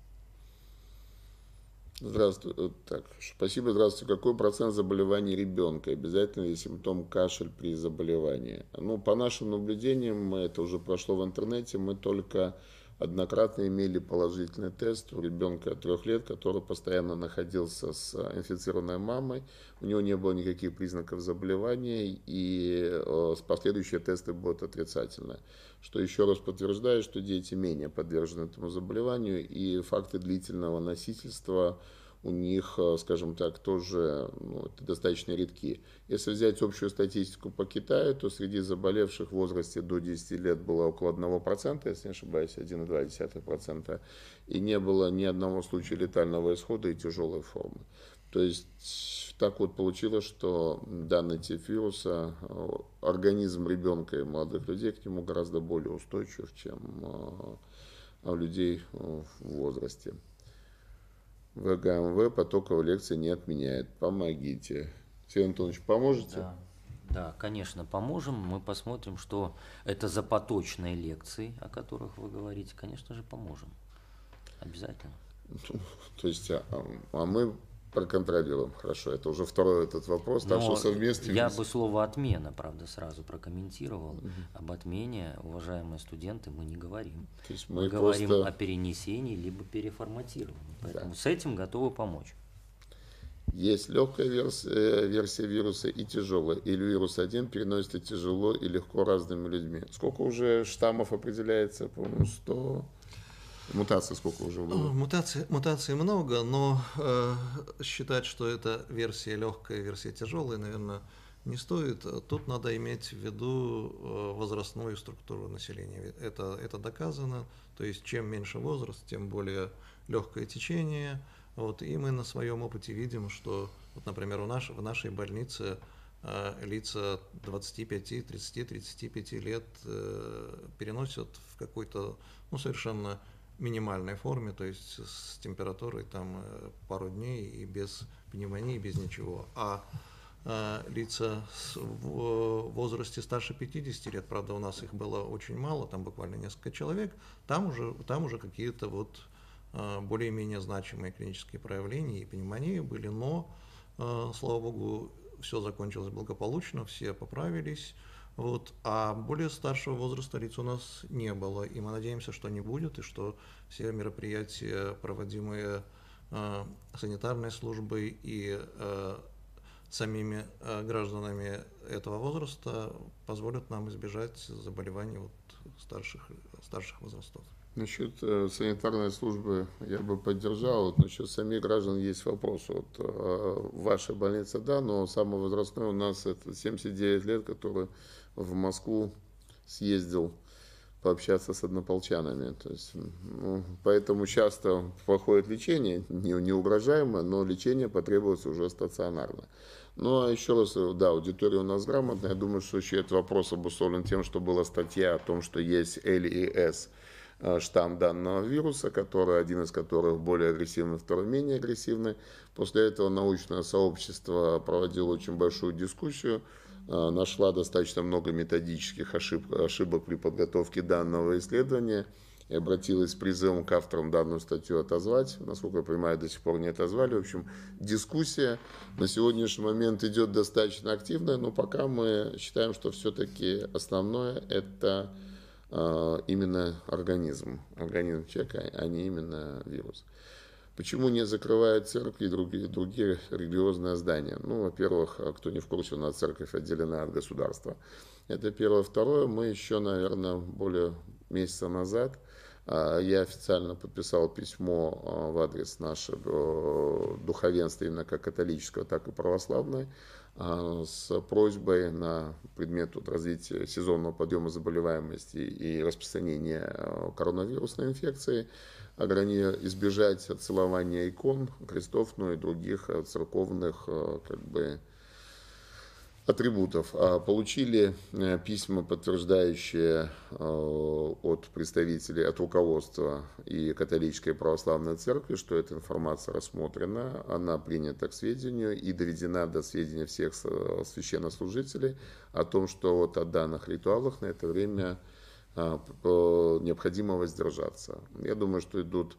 Здравствуйте. Э, так, спасибо, здравствуйте. Какой процент заболеваний ребенка? Обязательно ли симптом кашель при заболевании? Ну, по нашим наблюдениям, это уже прошло в интернете, мы только однократно имели положительный тест у ребенка трех лет, который постоянно находился с э, инфицированной мамой. У него не было никаких признаков заболевания, и э, последующие тесты будут отрицательные. Что еще раз подтверждает, что дети менее подвержены этому заболеванию, и факты длительного носительства у них, э, скажем так, тоже ну, достаточно редки. Если взять общую статистику по Китаю, то среди заболевших в возрасте до 10 лет было около 1%, если не ошибаюсь, 1,2%, и не было ни одного случая летального исхода и тяжелой формы. То есть так вот получилось, что данный тип вируса, э, организм ребенка и молодых людей к нему гораздо более устойчив, чем у э, людей в возрасте. ВГМВ потоковой лекции не отменяет. Помогите. Сергей Антонович, поможете? Да. Да, конечно, поможем. Мы посмотрим, что это за поточные лекции, о которых вы говорите. Конечно же, поможем. Обязательно. Ну, то есть, а, а мы про проконтролируем. Хорошо, это уже второй этот вопрос. Так Но что совместно. Я бы слово отмена, правда, сразу прокомментировал. Угу. Об отмене, уважаемые студенты, мы не говорим. То есть мы мы просто... говорим о перенесении либо переформатировании. Поэтому да. с этим готовы помочь. Есть легкая версия, версия вируса и тяжелая. Или вирус один переносится тяжело и легко разными людьми. Сколько уже штаммов определяется? По-моему, 100. Мутаций сколько уже было? Ну, мутаций, мутаций много, но э, считать, что это версия легкая, версия тяжелая, наверное, не стоит. Тут надо иметь в виду э, возрастную структуру населения. Это, это доказано. То есть чем меньше возраст, тем более легкое течение. Вот, и мы на своем опыте видим, что, вот, например, у наш, в нашей больнице э, лица 25, 30, 35 лет э, переносят в какой-то ну, совершенно минимальной форме, то есть с температурой там э, пару дней и без пневмонии, без ничего. А э, лица в э, возрасте старше 50 лет, правда, у нас их было очень мало, там буквально несколько человек, там уже, там уже какие-то вот более-менее значимые клинические проявления и пневмонии были, но, слава богу, все закончилось благополучно, все поправились, вот. А более старшего возраста лиц у нас не было, и мы надеемся, что не будет, и что все мероприятия, проводимые э, санитарной службой и э, самими э, гражданами этого возраста, позволят нам избежать заболеваний вот старших, старших возрастов. Насчет э, санитарной службы я бы поддержал. Вот насчет самих граждан есть вопрос. Вот э, ваша больница, да, но самый возрастной у нас это 79 лет, который в Москву съездил пообщаться с однополчанами. То есть, ну, поэтому часто проходит лечение, не, неугрожаемое, но лечение потребуется уже стационарно. Ну, а еще раз, да, аудитория у нас грамотная. Я думаю, что еще этот вопрос обусловлен тем, что была статья о том, что есть L и S э, штамм данного вируса, который, один из которых более агрессивный, второй менее агрессивный. После этого научное сообщество проводило очень большую дискуссию Э, нашла достаточно много методических ошибок, ошибок при подготовке данного исследования и обратилась с призывом к авторам данную статью отозвать. Насколько я понимаю, до сих пор не отозвали. В общем, дискуссия на сегодняшний момент идет достаточно активная, но пока мы считаем, что все-таки основное – это э, именно организм, организм человека, а не именно вирус. Почему не закрывают церкви и другие, другие религиозные здания? Ну, во-первых, а кто не в курсе, у нас церковь отделена от государства. Это первое. Второе, мы еще, наверное, более месяца назад а, – я официально подписал письмо а, в адрес нашего э, духовенства, именно как католического, так и православной, с просьбой на предмет вот развития сезонного подъема заболеваемости и распространения э, коронавирусной инфекции – избежать целования икон, крестов, ну и других э, церковных э, как бы, атрибутов. А получили э, письма, подтверждающие от представителей, от руководства и католической православной церкви, что эта информация рассмотрена, она принята к сведению и доведена до сведения всех священнослужителей о том, что вот о данных ритуалах на это время а, э, необходимо воздержаться. Я думаю, что идут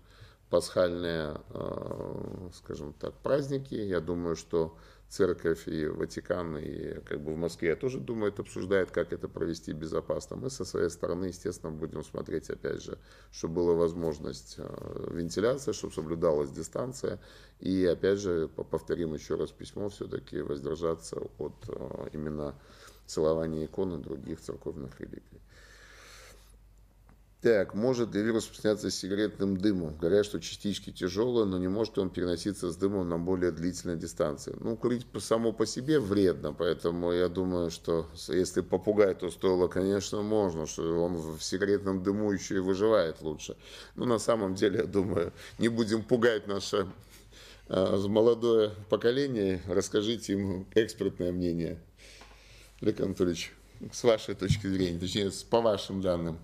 пасхальные, а, скажем так, праздники. Я думаю, что церковь и Ватикан, и как бы в Москве, я тоже думаю, это обсуждает, как это провести безопасно. Мы со своей стороны, естественно, будем смотреть, опять же, чтобы была возможность а, вентиляции, чтобы соблюдалась дистанция. И, опять же, повторим еще раз письмо, все-таки воздержаться от именно целования икон и других церковных реликвий. Так, может ли вирус распространяться сигаретным дымом? Говорят, что частички тяжелые, но не может он переноситься с дымом на более длительной дистанции. Ну, курить само по себе вредно, поэтому я думаю, что если попугай, то стоило, конечно, можно, что он в сигаретном дыму еще и выживает лучше. Но ну, на самом деле, я думаю, не будем пугать наше э, молодое поколение, расскажите ему экспертное мнение. Олег Анатольевич, с вашей точки зрения, точнее, по вашим данным.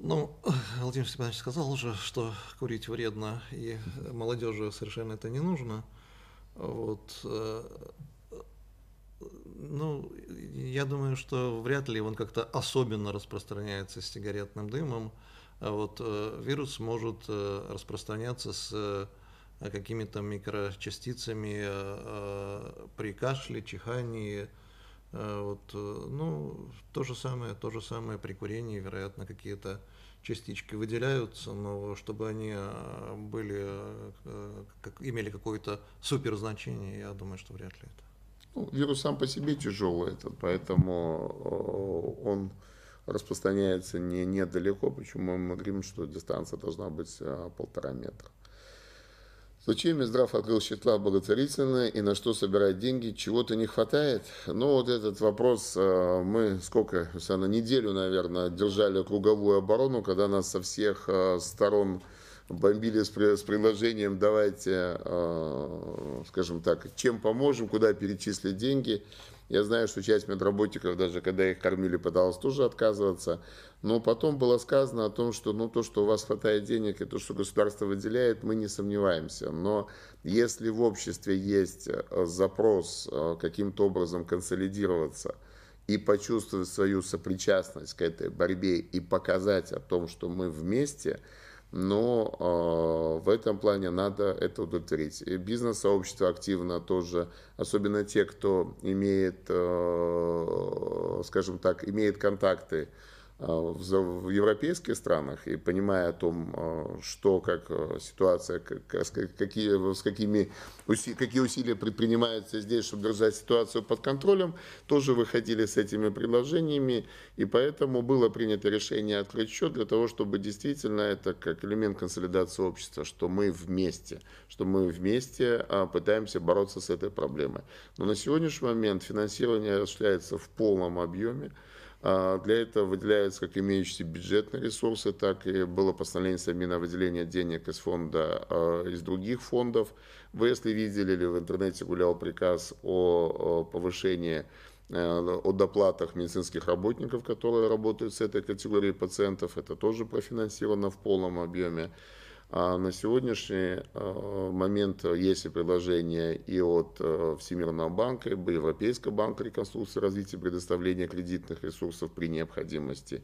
Ну, Владимир Степанович сказал уже, что курить вредно, и э, молодежи совершенно это не нужно. Вот. Э, э, ну, я думаю, что вряд ли он как-то особенно распространяется с сигаретным дымом. А вот вирус может распространяться с какими-то микрочастицами при кашле, чихании. Вот, ну, то же самое, то же самое при курении, вероятно, какие-то частички выделяются, но чтобы они э, были, э, как, имели какое-то супер значение, я думаю, что вряд ли это. Ну, вирус сам по себе тяжелый, этот, поэтому э, он распространяется не недалеко, почему мы говорим, что дистанция должна быть полтора метра. Случай Минздрав открыл счета благотворительные и на что собирать деньги, чего-то не хватает. Ну вот этот вопрос э, мы сколько, на неделю, наверное, держали круговую оборону, когда нас со всех э, сторон бомбили с, предложением «давайте, э, скажем так, чем поможем, куда перечислить деньги». Я знаю, что часть медработников, даже когда их кормили, пыталась тоже отказываться. Но потом было сказано о том, что ну, то, что у вас хватает денег и то, что государство выделяет, мы не сомневаемся. Но если в обществе есть э, запрос э, каким-то образом консолидироваться и почувствовать свою сопричастность к этой борьбе и показать о том, что мы вместе, но э, в этом плане надо это удовлетворить. И бизнес-сообщество активно тоже, особенно те, кто имеет, э, скажем так, имеет контакты Э, в европейских странах и понимая о том, э, что, как э, ситуация, как, какие, с какими, какие усилия предпринимаются здесь, чтобы держать ситуацию под контролем, тоже выходили с этими предложениями. И поэтому было принято решение открыть счет для того, чтобы действительно это как элемент консолидации общества, что мы вместе, что мы вместе а, пытаемся бороться с этой проблемой. Но на сегодняшний момент финансирование осуществляется в полном объеме. А, для этого выделяются как имеющиеся бюджетные ресурсы, так и было постановление Совмина о выделении денег из фонда, а, из других фондов. Вы, если видели или в интернете гулял приказ о повышении э, о доплатах медицинских работников, которые работают с этой категорией пациентов. Это тоже профинансировано в полном объеме. А на сегодняшний э, момент есть и предложение и от э, Всемирного банка, и от Европейского банка реконструкции и развития предоставления кредитных ресурсов при необходимости.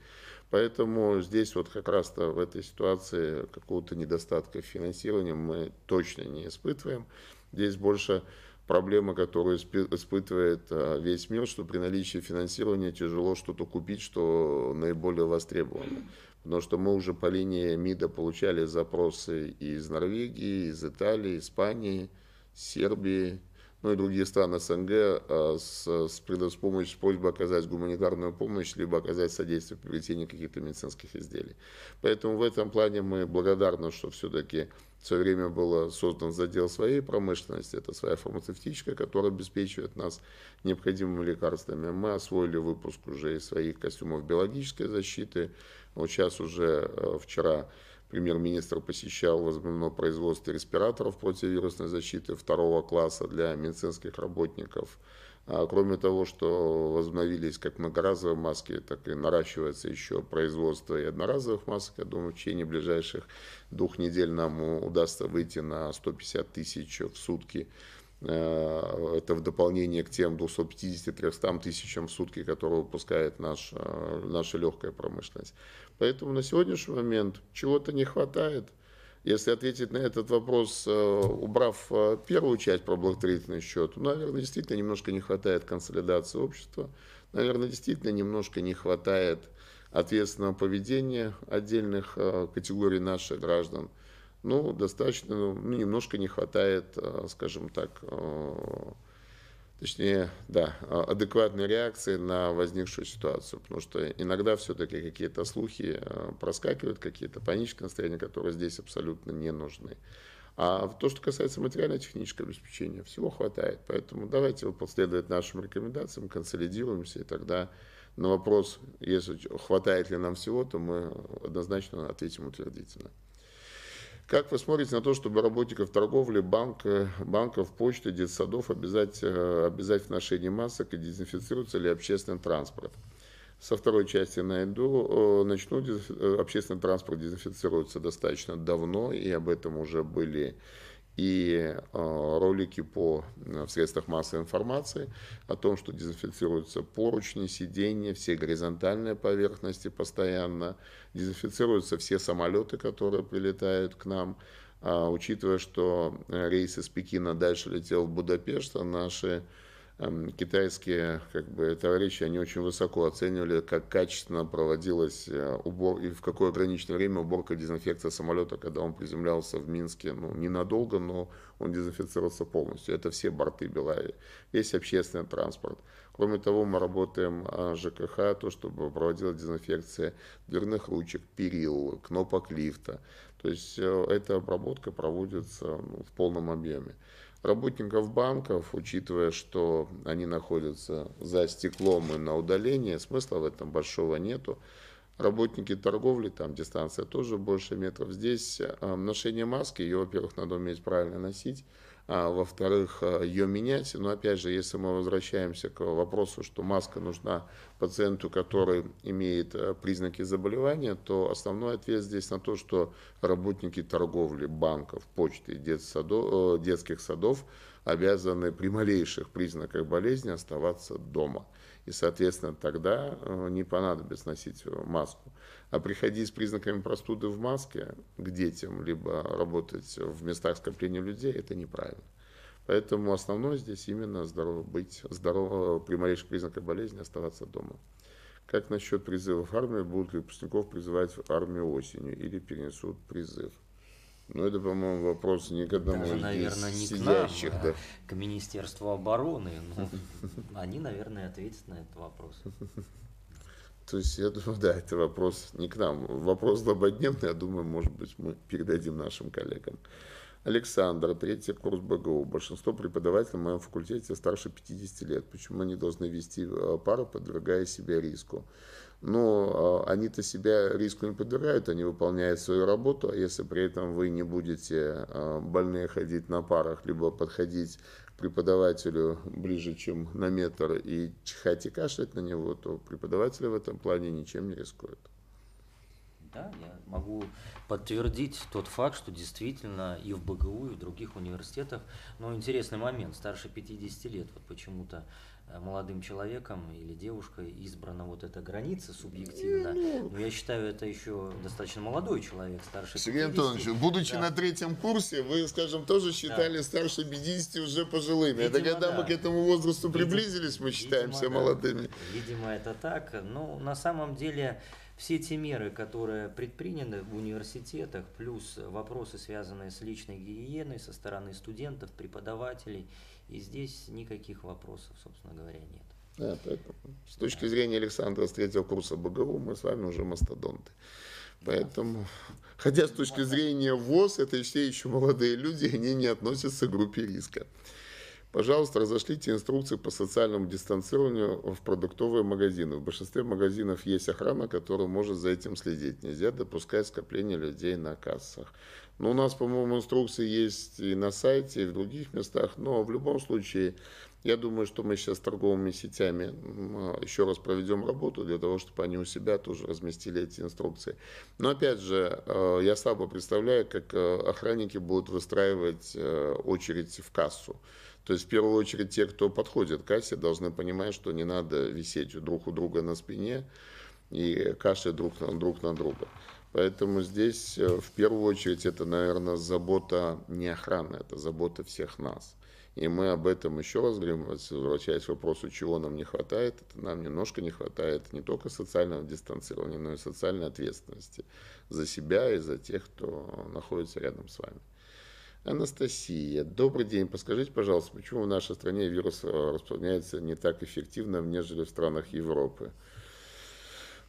Поэтому здесь вот как раз-то в этой ситуации какого-то недостатка финансирования мы точно не испытываем. Здесь больше проблема, которую испытывает э, весь мир, что при наличии финансирования тяжело что-то купить, что наиболее востребовано но, что мы уже по линии МИДа получали запросы и из Норвегии, из Италии, Испании, Сербии, ну и другие страны СНГ а, с, с, с помощью просьбы оказать гуманитарную помощь, либо оказать содействие в приобретении каких-то медицинских изделий. Поэтому в этом плане мы благодарны, что все-таки все время был создан задел своей промышленности, это своя фармацевтическая, которая обеспечивает нас необходимыми лекарствами. Мы освоили выпуск уже из своих костюмов биологической защиты, вот сейчас уже э, вчера премьер-министр посещал возобновленное производство респираторов противовирусной защиты второго класса для медицинских работников. А кроме того, что возобновились как многоразовые маски, так и наращивается еще производство и одноразовых масок. Я думаю, в течение ближайших двух недель нам удастся выйти на 150 тысяч в сутки э, это в дополнение к тем 250-300 тысячам в сутки, которые выпускает наш, э, наша легкая промышленность. Поэтому на сегодняшний момент чего-то не хватает. Если ответить на этот вопрос, э, убрав э, первую часть про благотворительный счет, ну, наверное, действительно немножко не хватает консолидации общества, наверное, действительно немножко не хватает ответственного поведения отдельных э, категорий наших граждан. Ну, достаточно, ну, немножко не хватает, скажем так, точнее, да, а, адекватной реакции на возникшую ситуацию. Потому что иногда все-таки какие-то слухи а, проскакивают, какие-то панические настроения, которые здесь абсолютно не нужны. А то, что касается материально-технического обеспечения, всего хватает. Поэтому давайте вот последовать нашим рекомендациям, консолидируемся, и тогда на вопрос, если хватает ли нам всего, то мы однозначно ответим утвердительно. Как вы смотрите на то, чтобы работников торговли, банк, банков, почты, детсадов обязать, э, обязать в ношении масок и дезинфицироваться ли общественный транспорт? Со второй части найду. Начну, э, общественный транспорт дезинфицируется достаточно давно, и об этом уже были и а, ролики по, а, в средствах массовой информации о том, что дезинфицируются поручни, сиденья, все горизонтальные поверхности постоянно, дезинфицируются все самолеты, которые прилетают к нам. А, учитывая, что э, рейс из Пекина дальше летел в Будапешт, а наши Эм, китайские как бы, товарищи, они очень высоко оценивали, как качественно проводилась э, убор и в какое ограниченное время уборка и дезинфекция самолета, когда он приземлялся в Минске, ну, ненадолго, но он дезинфицировался полностью. Это все борты Белави, весь общественный транспорт. Кроме того, мы работаем а, ЖКХ, то, чтобы проводилась дезинфекция дверных ручек, перил, кнопок лифта. То есть э, эта обработка проводится ну, в полном объеме. Работников банков, учитывая, что они находятся за стеклом и на удалении, смысла в этом большого нету. Работники торговли, там дистанция тоже больше метров. Здесь э, ношение маски, ее, во-первых, надо уметь правильно носить. А, во-вторых, а, ее менять. Но опять же, если мы возвращаемся к вопросу, что маска нужна пациенту, который имеет э, признаки заболевания, то основной ответ здесь на то, что работники торговли, банков, почты, э, детских садов обязаны при малейших признаках болезни оставаться дома. И, соответственно, тогда э, не понадобится носить маску. А приходить с признаками простуды в маске к детям, либо работать в местах скопления людей, это неправильно. Поэтому основное здесь именно здорово быть, здорово при малейших признаках болезни оставаться дома. Как насчет призыва в армию? Будут ли выпускников призывать в армию осенью или перенесут призыв? Ну, это, по-моему, вопрос не к одному Даже, наверное, не сидящих, к нам, да. а к Министерству обороны. Ну, они, наверное, ответят на этот вопрос. То есть, я думаю, да, это вопрос не к нам. Вопрос злободневный, я думаю, может быть, мы передадим нашим коллегам. Александр, третий курс БГУ. Большинство преподавателей на моем факультете старше 50 лет. Почему они должны вести э, пару, подвергая себя риску? Но ну, э, они-то себя риску не подвергают, они выполняют свою работу. А если при этом вы не будете э, больные ходить на парах, либо подходить преподавателю ближе, чем на метр, и чихать и кашлять на него, то преподаватели в этом плане ничем не рискуют. Да, я могу подтвердить тот факт, что действительно и в БГУ, и в других университетах, но ну, интересный момент, старше 50 лет, вот почему-то Э, молодым человеком или девушкой избрана вот эта граница субъективно. Ну, ну. Но я считаю, это еще достаточно молодой человек, старше Сергей Антонович, будучи да. на третьем курсе, вы, скажем, тоже считали да. старше 50 уже пожилыми. Видимо, это когда да. мы к этому возрасту приблизились, мы считаемся видимо, молодыми. Да. Видимо, это так. Но ну, на самом деле все те меры, которые предприняты в университетах, плюс вопросы, связанные с личной гигиеной со стороны студентов, преподавателей – и здесь никаких вопросов, собственно говоря, нет. Да, поэтому, с точки да. зрения Александра с третьего курса БГУ мы с вами уже мастодонты. Поэтому, хотя с точки зрения ВОЗ, это все еще молодые люди, они не относятся к группе риска. Пожалуйста, разошлите инструкции по социальному дистанцированию в продуктовые магазины. В большинстве магазинов есть охрана, которая может за этим следить. Нельзя допускать скопление людей на кассах. Но ну, у нас, по-моему, инструкции есть и на сайте, и в других местах. Но в любом случае, я думаю, что мы сейчас с торговыми сетями а, еще раз проведем работу для того, чтобы они у себя тоже разместили эти инструкции. Но опять же, а, я слабо представляю, как э, охранники будут выстраивать э, очередь в кассу. То есть, в первую очередь, те, кто подходит к кассе, должны понимать, что не надо висеть друг у друга на спине и кашлять друг на, друг на друга. Поэтому здесь э, в первую очередь это, наверное, забота не охраны, это забота всех нас. И мы об этом еще раз говорим, возвращаясь к вопросу, чего нам не хватает. Это нам немножко не хватает не только социального дистанцирования, но и социальной ответственности за себя и за тех, кто находится рядом с вами. Анастасия, добрый день. Подскажите, пожалуйста, почему в нашей стране вирус э, распространяется не так эффективно, нежели в странах Европы?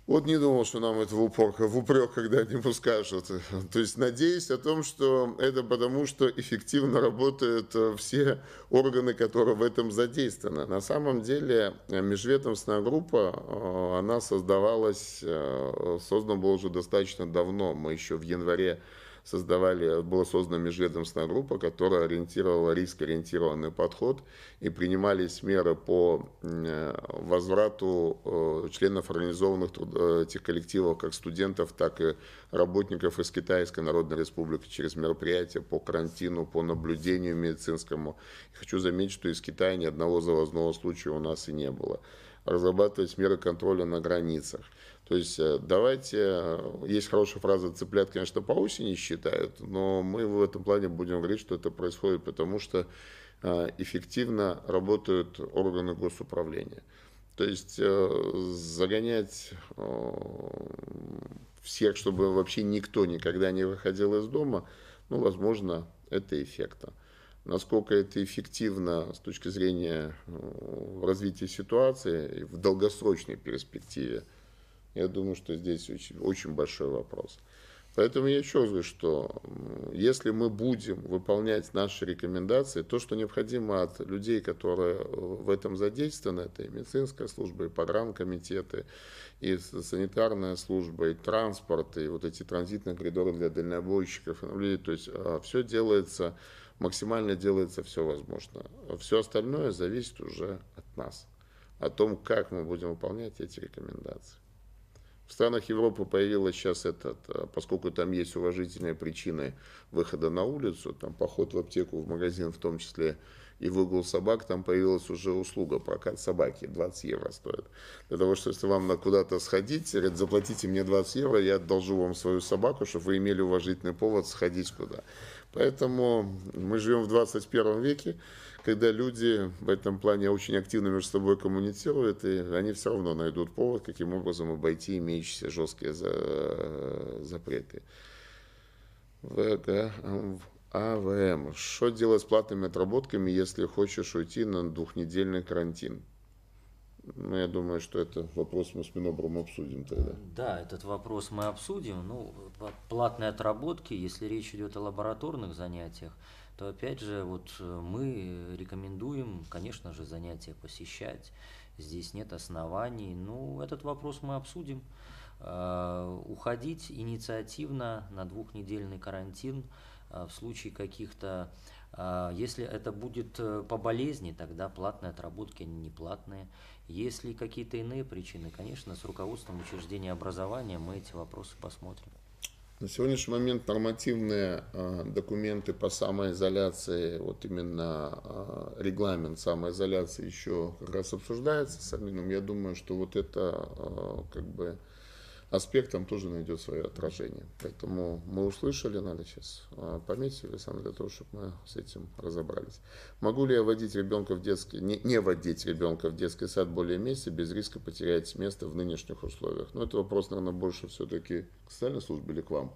Вот не думал, что нам это в упор, в упрек когда-нибудь скажут. То есть надеюсь о том, что это потому, что эффективно работают э, все органы, которые в этом задействованы. На самом деле э, межведомственная группа, э, она создавалась, создана была уже достаточно давно. Мы еще в январе создавали, была создана межведомственная группа, которая ориентировала риск-ориентированный подход и принимались меры по э, возврату э, членов организованных э, этих коллективов, как студентов, так и работников из Китайской Народной Республики через мероприятия по карантину, по наблюдению медицинскому. хочу заметить, что из Китая ни одного завозного случая у нас и не было. Разрабатывались меры контроля на границах. То есть э, давайте, э, есть хорошая фраза, цыплят, конечно, по осени считают, но мы в этом плане будем говорить, что это происходит, потому что э, эффективно работают органы госуправления. То есть загонять всех, чтобы вообще никто никогда не выходил из дома, ну, возможно, это эффекта. Насколько это эффективно с точки зрения развития ситуации в долгосрочной перспективе – я думаю, что здесь очень, очень большой вопрос. Поэтому я еще раз говорю, что если мы будем выполнять наши рекомендации, то, что необходимо от людей, которые э, в этом задействованы, это и медицинская служба, и погранкомитеты, и санитарная служба, и транспорт, и вот эти транзитные коридоры для дальнобойщиков, то есть а, все делается, максимально делается все возможное. Все остальное зависит уже от нас, о том, как мы будем выполнять эти рекомендации. В странах Европы появилась сейчас этот, э, поскольку там есть уважительные причины выхода на улицу, там поход в аптеку, в магазин, в том числе и выгул собак, там появилась уже услуга прокат собаки, 20 евро стоит. Для того, что если вам на куда-то сходить, говорят, заплатите мне 20 евро, я одолжу вам свою собаку, чтобы вы имели уважительный повод сходить куда. Поэтому мы живем в 21 веке, когда люди в этом плане очень активно между собой коммуницируют, и они все равно найдут повод, каким образом обойти имеющиеся жесткие за... Э, запреты. ВГ, АВМ. А что делать с платными отработками, если хочешь уйти на двухнедельный карантин? Ну, я думаю, что это вопрос мы с Минобром обсудим тогда. Да, этот вопрос мы обсудим. Ну, платные отработки, если речь идет о лабораторных занятиях, то опять же вот э, мы рекомендуем, конечно же, занятия посещать. Здесь нет оснований. Ну, этот вопрос мы обсудим. А, уходить инициативно на двухнедельный карантин а, в случае каких-то а, если это будет э, по болезни, тогда платные отработки, они не платные. Если какие-то иные причины, конечно, с руководством учреждения образования мы эти вопросы посмотрим. На сегодняшний момент нормативные а, документы по самоизоляции, вот именно а, регламент самоизоляции еще как раз обсуждается с Амином. Я думаю, что вот это а, как бы аспектам тоже найдет свое отражение. Поэтому мы услышали, надо сейчас а, пометить, сам для того, чтобы мы с этим разобрались. Могу ли я водить ребенка в детский, не, не водить ребенка в детский сад более месяца без риска потерять место в нынешних условиях? Но ну, это вопрос, наверное, больше все-таки к социальной службе или к вам?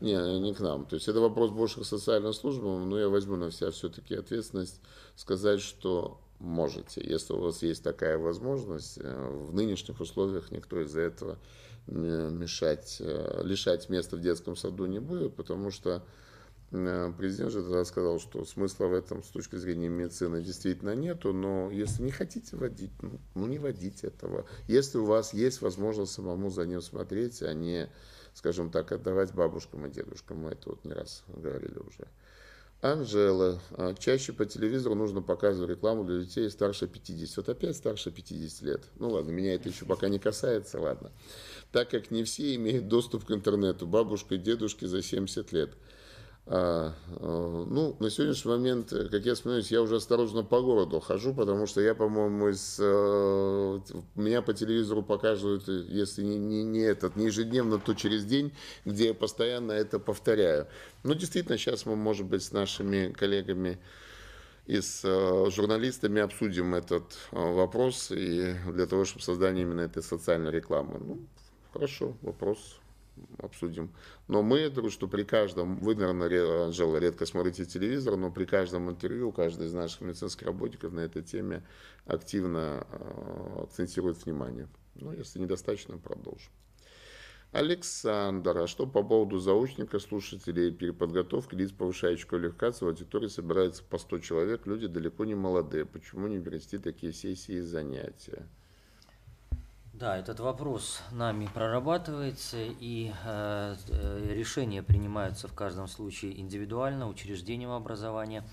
Не, не к нам. То есть это вопрос больше к социальным службам, но я возьму на себя все-таки ответственность сказать, что можете. Если у вас есть такая возможность, э, в нынешних условиях никто из-за этого мешать, э, лишать места в детском саду не будет, потому что э, президент же тогда сказал, что смысла в этом с точки зрения медицины действительно нету, но если не хотите водить, ну, ну, не водите этого. Если у вас есть возможность самому за ним смотреть, а не, скажем так, отдавать бабушкам и дедушкам, мы это вот не раз говорили уже. Анжела. А, чаще по телевизору нужно показывать рекламу для детей старше 50. Вот опять старше 50 лет. Ну ладно, меня это еще пока не касается, ладно. Так как не все имеют доступ к интернету. Бабушка, дедушки за 70 лет. А, э, ну, на сегодняшний момент, э, как я вспоминаю, я уже осторожно по городу хожу, потому что я, по-моему, из... Э, меня по телевизору показывают, если не, не, не этот, не ежедневно, то через день, где я постоянно это повторяю. Ну, действительно, сейчас мы, может быть, с нашими коллегами и с журналистами обсудим этот вопрос и для того, чтобы создание именно этой социальной рекламы. Ну, хорошо, вопрос обсудим. Но мы, я говорю, что при каждом, вы, наверное, Анжела, редко смотрите телевизор, но при каждом интервью каждый из наших медицинских работников на этой теме активно а, акцентирует внимание. Ну, если недостаточно, продолжим. Александр, а что по поводу заучника, слушателей переподготовки, лиц, повышающих квалификацию, в аудитории собирается по 100 человек, люди далеко не молодые, почему не перенести такие сессии и занятия? Да, этот вопрос нами прорабатывается, и э, э, решения принимаются в каждом случае индивидуально, учреждением образования.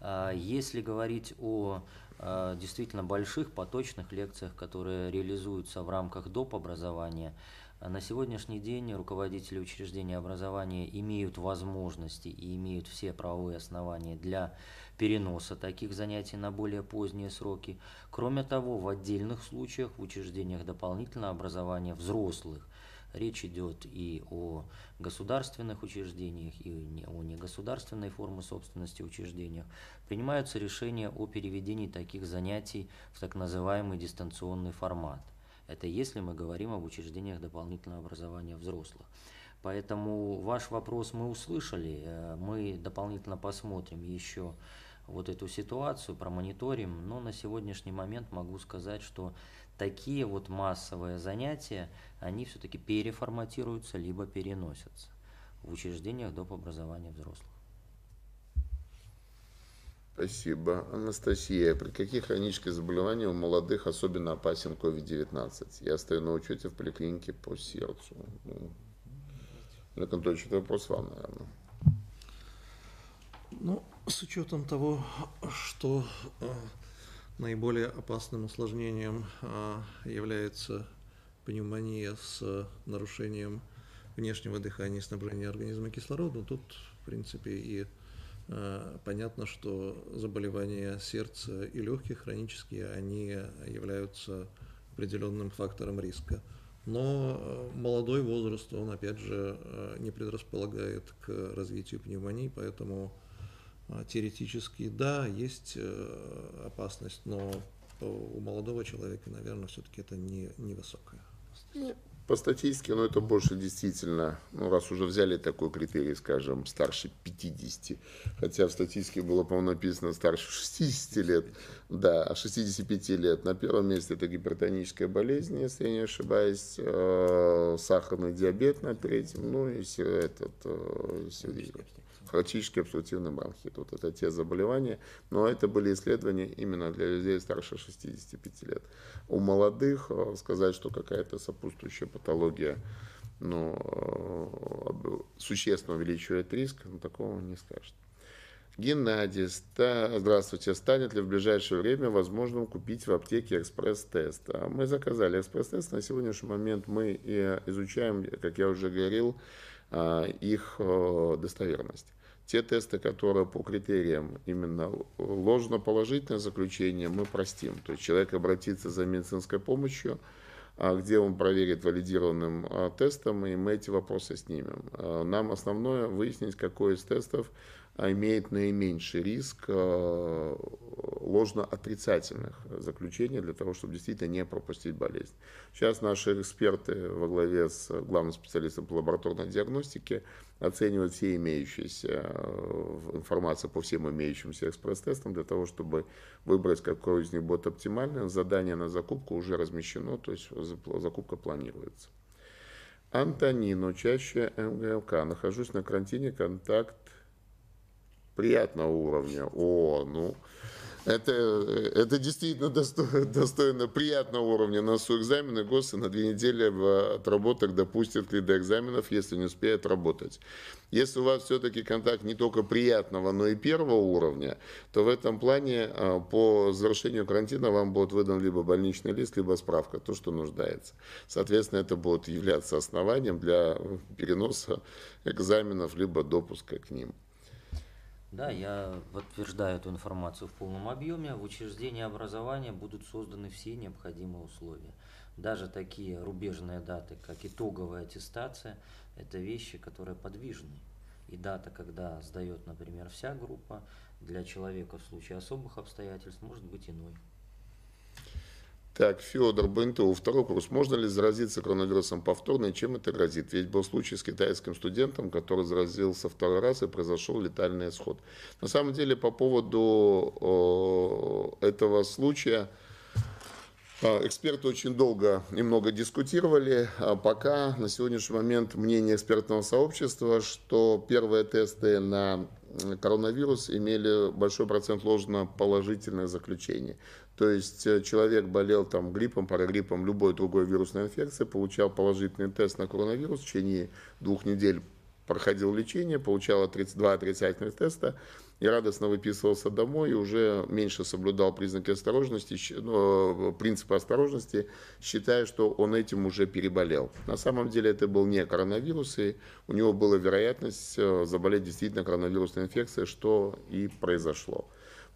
Э, если говорить о э, действительно больших поточных лекциях, которые реализуются в рамках доп. образования, на сегодняшний день руководители учреждения образования имеют возможности и имеют все правовые основания для переноса таких занятий на более поздние сроки. Кроме того, в отдельных случаях в учреждениях дополнительного образования взрослых Речь идет и о государственных учреждениях, и о негосударственной форме собственности учреждениях. Принимаются решения о переведении таких занятий в так называемый дистанционный формат. Это если мы говорим об учреждениях дополнительного образования взрослых. Поэтому ваш вопрос мы услышали, э, мы дополнительно посмотрим еще вот эту ситуацию, промониторим, но на сегодняшний момент могу сказать, что такие вот массовые занятия, они все-таки переформатируются, либо переносятся в учреждениях доп. образования взрослых. Спасибо. Анастасия, при каких хронических заболеваниях у молодых особенно опасен COVID-19? Я стою на учете в поликлинике по сердцу. Олег ну, Анатольевич, это вопрос вам, наверное. Ну, с учетом того, что э, наиболее опасным осложнением э, является пневмония с э, нарушением внешнего дыхания и снабжения организма кислородом, тут, в принципе, и э, понятно, что заболевания сердца и легких хронические, они являются определенным фактором риска. Но э, молодой возраст, он опять же э, не предрасполагает к развитию пневмонии, поэтому а, теоретически, да, есть э, опасность, но э, у молодого человека, наверное, все-таки это не, невысокая. Ну, по статистике, но это больше действительно, ну раз уже взяли такой критерий, скажем, старше 50, хотя в статистике было, по-моему, написано старше 60 лет, да, а 65 лет. На первом месте это гипертоническая болезнь, если я не ошибаюсь, э, сахарный диабет на третьем, ну и все этот, э, хронический обструктивный бронхит. Вот это те заболевания, но это были исследования именно для людей старше 65 лет. У молодых э, сказать, что какая-то сопутствующая патология ну, существенно увеличивает риск, но такого не скажет. Геннадий, ста... здравствуйте. Станет ли в ближайшее время возможным купить в аптеке экспресс-тест? А мы заказали экспресс-тест. На сегодняшний момент мы э, изучаем, как я уже говорил, а, их э, достоверность. Те тесты, которые по критериям именно ложно-положительное заключение, мы простим. То есть человек обратится за медицинской помощью, а где он проверит валидированным а, тестом, и мы эти вопросы снимем. А, нам основное выяснить, какой из тестов имеет наименьший риск ложно-отрицательных заключений для того, чтобы действительно не пропустить болезнь. Сейчас наши эксперты во главе с главным специалистом по лабораторной диагностике оценивать все имеющиеся э, информацию по всем имеющимся экспресс-тестам для того, чтобы выбрать, какой из них будет оптимальным. Задание на закупку уже размещено, то есть закупка планируется. Антонин, чаще МГЛК. Нахожусь на карантине, контакт приятного уровня. О, ну, это, это действительно достойно, достойно приятного уровня. На СУ экзамены ГОСы на две недели в отработок допустят ли до экзаменов, если не успеют работать. Если у вас все-таки контакт не только приятного, но и первого уровня, то в этом плане э, по завершению карантина вам будет выдан либо больничный лист, либо справка, то, что нуждается. Соответственно, это будет являться основанием для переноса экзаменов, либо допуска к ним. Да, я подтверждаю эту информацию в полном объеме. В учреждении образования будут созданы все необходимые условия. Даже такие рубежные даты, как итоговая аттестация, это вещи, которые подвижны. И дата, когда сдает, например, вся группа, для человека в случае особых обстоятельств может быть иной. Так, Федор Бенту, второй вопрос. Можно ли заразиться коронавирусом повторно и чем это грозит? Ведь был случай с китайским студентом, который заразился второй раз и произошел летальный исход. На самом деле, по поводу этого случая, а, Эксперты очень долго и много дискутировали. А пока на сегодняшний момент мнение экспертного сообщества, что первые тесты на коронавирус имели большой процент ложно положительных заключений. То есть э, человек болел там гриппом, парагриппом, любой другой вирусной инфекцией, получал положительный тест на коронавирус в течение двух недель проходил лечение, получал 32 отрицательных теста и радостно выписывался домой, и уже меньше соблюдал признаки осторожности, ну, э, принципы осторожности, считая, что он этим уже переболел. На самом деле это был не коронавирус, и у него была вероятность э, заболеть действительно коронавирусной инфекцией, что и произошло.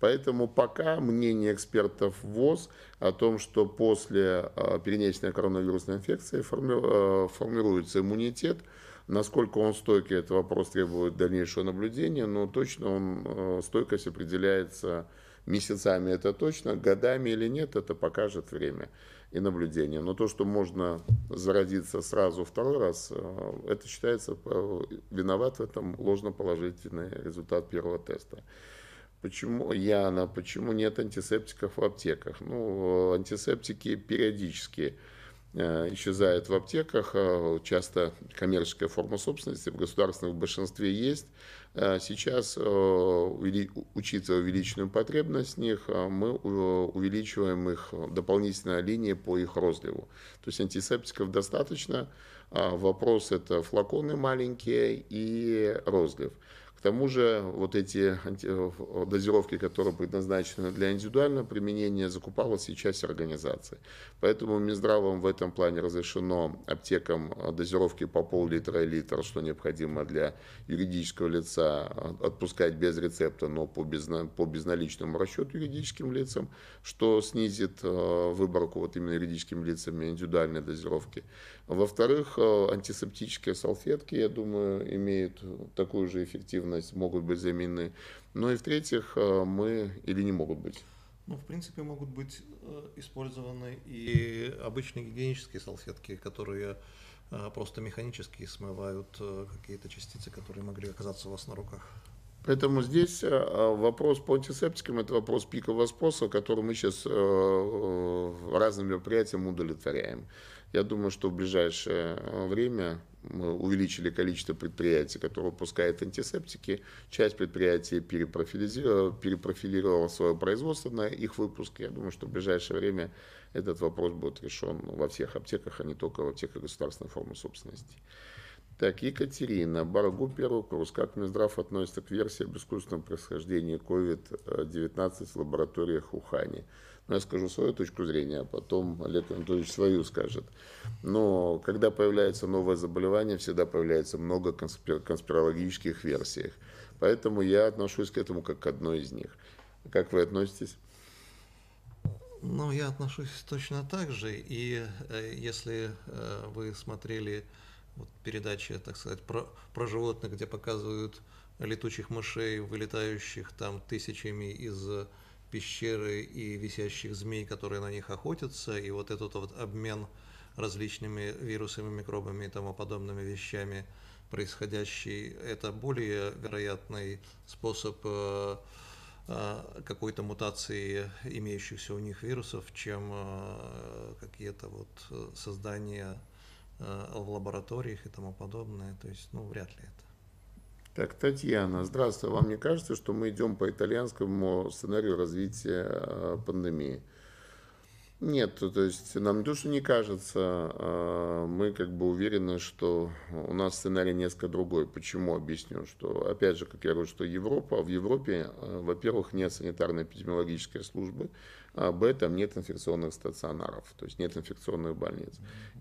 Поэтому пока мнение экспертов ВОЗ о том, что после а, перенесенной коронавирусной инфекции э, формируется иммунитет, Насколько он стойкий, это вопрос требует дальнейшего наблюдения, но точно он, э, стойкость определяется месяцами, это точно, годами или нет, это покажет время и наблюдение. Но то, что можно зародиться сразу второй раз, э, это считается виноват в этом ложноположительный результат первого теста. Почему я, Яна, почему нет антисептиков в аптеках? Ну, антисептики периодически э, исчезают в аптеках, э, часто коммерческая форма собственности в государственном большинстве есть. Э, сейчас, учитывая увеличенную потребность в них, мы увеличиваем их дополнительно линии по их розливу. То есть антисептиков достаточно, а вопрос это флаконы маленькие и розлив. К тому же вот эти э, э, дозировки, которые предназначены для индивидуального применения, закупалась и часть организации. Поэтому Минздравом в этом плане разрешено аптекам э, дозировки по пол-литра и литр, что необходимо для юридического лица, отпускать без рецепта, но по, безна, по безналичному расчету юридическим лицам, что снизит выборку вот именно юридическим лицам индивидуальной дозировки. Во-вторых, э, антисептические салфетки, я думаю, имеют такую же эффективность, могут быть заменены. Ну и в-третьих, э, мы или не могут быть. Ну, в принципе, могут быть э, использованы и обычные гигиенические салфетки, которые просто механически смывают какие-то частицы, которые могли оказаться у вас на руках. Поэтому здесь вопрос по антисептикам – это вопрос пикового способа, который мы сейчас разными мероприятиями удовлетворяем. Я думаю, что в ближайшее э, время мы увеличили количество предприятий, которые выпускают антисептики. Часть предприятий перепрофилизировала, э, перепрофилировала свое производство на их выпуск. Я думаю, что в ближайшее время этот вопрос будет решен во всех аптеках, а не только в аптеках государственной формы собственности. Так, Екатерина, Барагу первый курс. Как Минздрав относится к версии об искусственном происхождении COVID-19 в лабораториях Ухани? Но ну, я скажу свою точку зрения, а потом Олег Анатольевич свою скажет. Но когда появляется новое заболевание, всегда появляется много конспирологических версий. Поэтому я отношусь к этому как к одной из них. Как вы относитесь? Ну, я отношусь точно так же. И э, если э, вы смотрели вот, передачи, так сказать, про, про животных, где показывают летучих мышей, вылетающих там тысячами из пещеры и висящих змей, которые на них охотятся, и вот этот вот обмен различными вирусами, микробами и тому подобными вещами происходящий, это более вероятный способ э, э, какой-то мутации имеющихся у них вирусов, чем э, какие-то вот создания в лабораториях и тому подобное. То есть, ну, вряд ли это. Так, Татьяна, здравствуйте. А вам не кажется, что мы идем по итальянскому сценарию развития а, пандемии? Нет, то есть нам не то, что не кажется, а, мы как бы уверены, что у нас сценарий несколько другой. Почему? Объясню, что, опять же, как я говорю, что Европа, в Европе, во-первых, нет санитарно-эпидемиологической службы, об этом нет инфекционных стационаров, то есть нет инфекционных больниц.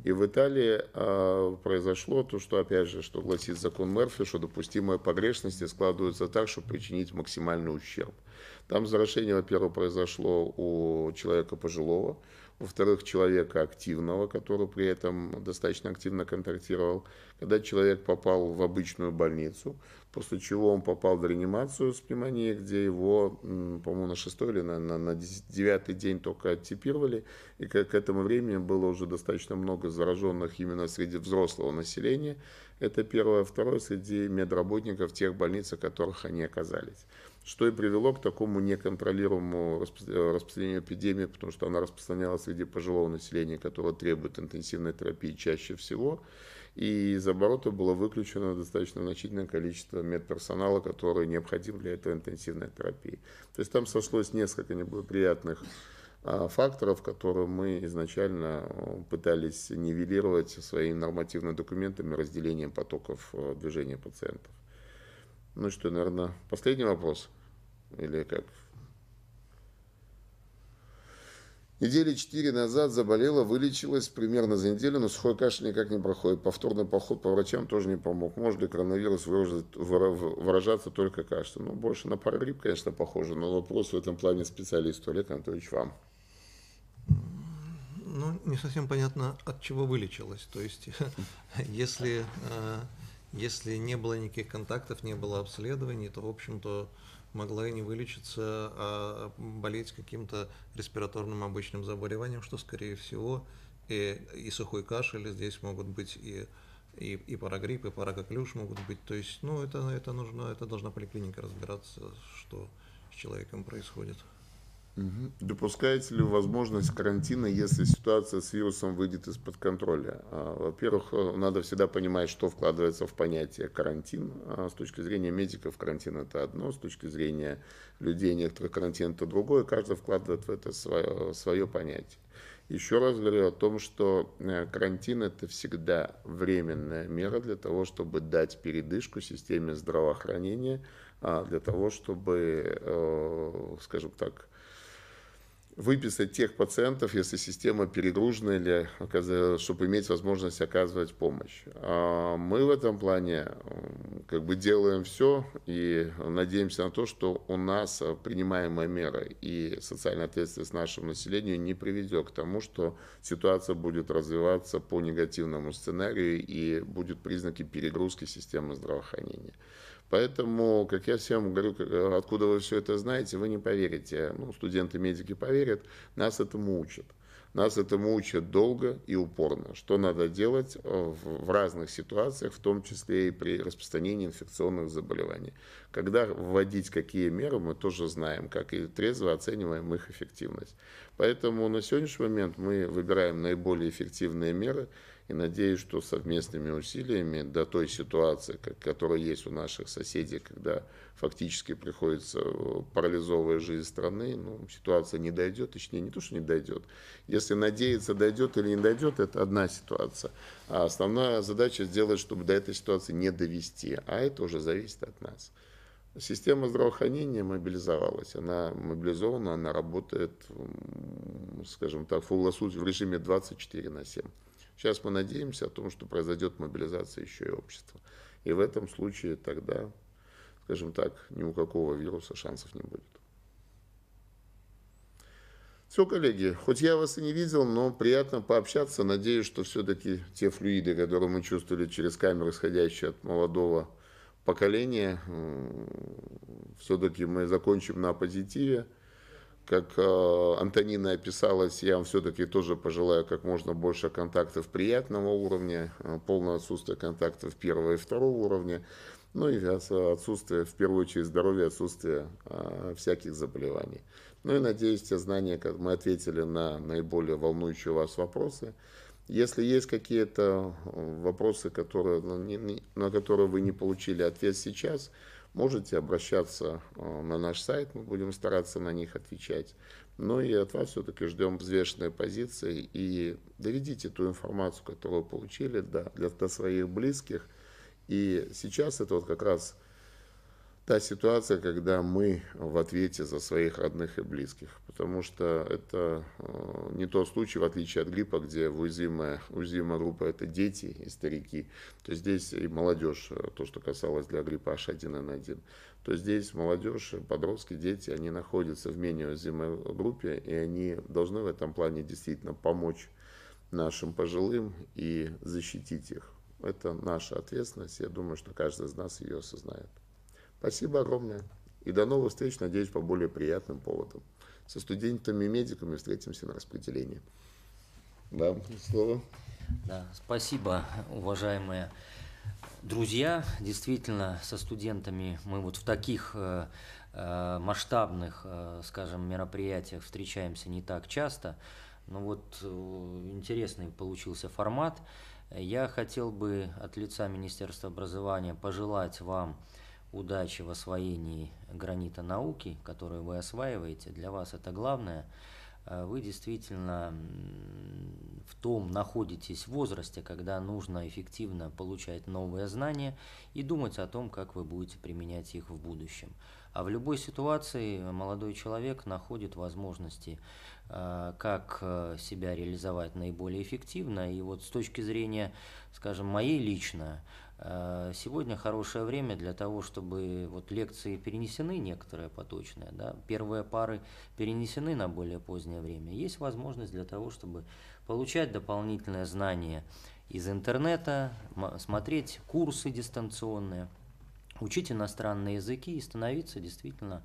И в Италии э, произошло то, что, опять же, что гласит закон Мерфи, что допустимые погрешности складываются так, чтобы причинить максимальный ущерб. Там заражение, во-первых, произошло у человека пожилого, во-вторых, человека активного, который при этом достаточно активно контактировал, когда человек попал в обычную больницу, после чего он попал в реанимацию с пневмонией, где его, по-моему, на шестой или на, на, на девятый день только оттипировали, и к, к этому времени было уже достаточно много зараженных именно среди взрослого населения, это первое. Второе, среди медработников тех больниц, в которых они оказались что и привело к такому неконтролируемому распространению эпидемии, потому что она распространялась среди пожилого населения, которое требует интенсивной терапии чаще всего. И из оборота было выключено достаточно значительное количество медперсонала, который необходим для этой интенсивной терапии. То есть там сошлось несколько неблагоприятных а, факторов, которые мы изначально э, пытались нивелировать своими нормативными документами, разделением потоков э, движения пациентов. Ну что, наверное, последний вопрос? Или как? Недели четыре назад заболела, вылечилась примерно за неделю, но сухой кашель никак не проходит. Повторный поход по врачам тоже не помог. Может ли коронавирус выражаться только кашлем? Ну, больше на парагрипп, конечно, похоже, но вопрос в этом плане специалисту. Олег Анатольевич, вам. Ну, не совсем понятно, от чего вылечилась. То есть, если э, если не было никаких контактов, не было обследований, то, в общем-то, могла и не вылечиться, а болеть каким-то респираторным обычным заболеванием, что, скорее всего, и, и сухой кашель здесь могут быть, и, и, и парагрипп, и паракоклюш могут быть. То есть, ну, это, это нужно, это должна поликлиника разбираться, что с человеком происходит. Допускаете ли возможность карантина, если ситуация с вирусом выйдет из-под контроля? А, во-первых, э, надо всегда понимать, что вкладывается в понятие карантин. А, с точки зрения медиков карантин это одно, с точки зрения людей некоторых карантин это другое. Каждый вкладывает в это свое, свое понятие. Еще раз говорю о том, что э, карантин это всегда временная мера для того, чтобы дать передышку системе здравоохранения, а, для того, чтобы, э, скажем так, выписать тех пациентов, если система перегружена, или чтобы иметь возможность оказывать помощь. А мы в этом плане как бы делаем все и надеемся на то, что у нас принимаемые меры и социальная ответственность нашему населению не приведет к тому, что ситуация будет развиваться по негативному сценарию и будут признаки перегрузки системы здравоохранения. Поэтому, как я всем говорю, э, откуда вы все это знаете, вы не поверите. Ну, студенты-медики поверят, нас этому учат. Нас этому учат долго и упорно, что надо делать э, в разных ситуациях, в том числе и при распространении инфекционных заболеваний. Когда вводить какие меры, мы тоже знаем, как и трезво оцениваем их эффективность. Поэтому на сегодняшний момент мы выбираем наиболее эффективные меры – и надеюсь, что совместными усилиями до той ситуации, которая есть у наших соседей, когда фактически приходится э, парализовывая жизнь страны, ну, ситуация не дойдет, точнее, не то, что не дойдет. Если надеяться, дойдет или не дойдет, это одна ситуация. А основная задача сделать, чтобы до этой ситуации не довести, а это уже зависит от нас. Система здравоохранения мобилизовалась, она мобилизована, она работает, скажем так, в круглосуточном режиме 24 на 7. Сейчас мы надеемся о том, что произойдет мобилизация еще и общества. И в этом случае тогда, скажем так, ни у какого вируса шансов не будет. Все, коллеги, хоть я вас и не видел, но приятно пообщаться. Надеюсь, что все-таки те флюиды, которые мы чувствовали через камеры, исходящие от молодого поколения, все-таки мы закончим на позитиве как э, Антонина описалась, я вам все-таки тоже пожелаю как можно больше контактов приятного уровня, э, полное отсутствие контактов первого и второго уровня, ну и отсутствие, в первую очередь, здоровья, отсутствие э, всяких заболеваний. Ну и надеюсь, те знания, как мы ответили на наиболее волнующие вас вопросы. Если есть какие-то вопросы, которые, ну, на которые вы не получили ответ сейчас, Можете обращаться э, на наш сайт, мы будем стараться на них отвечать. Но ну и от вас все-таки ждем взвешенной позиции и доведите ту информацию, которую получили да, для, для своих близких. И сейчас это вот как раз та ситуация, когда мы в ответе за своих родных и близких, потому что это э, не тот случай, в отличие от гриппа, где уязвимая, уязвимая группа это дети и старики, то здесь и молодежь, э, то, что касалось для гриппа H1N1, то здесь молодежь, подростки, дети, они находятся в менее уязвимой группе, и они должны в этом плане действительно помочь нашим пожилым и защитить их. Это наша ответственность, я думаю, что каждый из нас ее осознает. Спасибо огромное. И до новых встреч, надеюсь, по более приятным поводам. Со студентами и медиками встретимся на распределении. Да, слово. Да, спасибо, уважаемые друзья. Действительно, со студентами мы вот в таких э, э, масштабных, э, скажем, мероприятиях встречаемся не так часто. Но вот интересный получился формат. Я хотел бы от лица Министерства образования пожелать вам удачи в освоении гранита науки, которую вы осваиваете, для вас это главное. Э, вы действительно в том находитесь в возрасте, когда нужно эффективно получать новые знания и думать о том, как вы будете применять их в будущем. А в любой ситуации молодой человек находит возможности, э, как э, себя реализовать наиболее эффективно. И вот с точки зрения, скажем, моей лично, Э, сегодня хорошее время для того, чтобы вот лекции перенесены, некоторые поточные, да, первые пары перенесены на более позднее время. Есть возможность для того, чтобы получать дополнительное знание из интернета, смотреть курсы дистанционные, учить иностранные языки и становиться действительно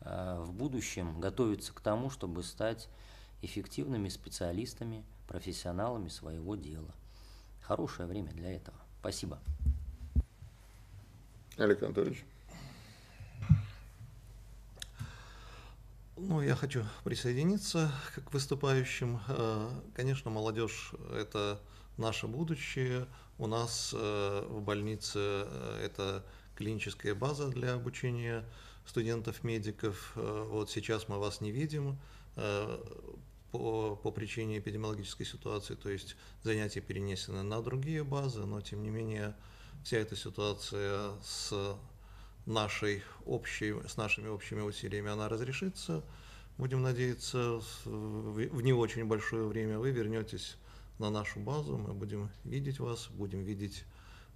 э, в будущем, готовиться к тому, чтобы стать эффективными специалистами, профессионалами своего дела. Хорошее время для этого. Спасибо. Олег Анатольевич. Ну, я хочу присоединиться к выступающим. Э, конечно, молодежь – это наше будущее. У нас э, в больнице э, это клиническая база для обучения студентов-медиков. Вот сейчас мы вас не видим по, по причине эпидемиологической ситуации, то есть занятия перенесены на другие базы, но тем не менее вся эта ситуация с нашей общей, с нашими общими усилиями, она разрешится. Будем надеяться, в не очень большое время вы вернетесь на нашу базу, мы будем видеть вас, будем видеть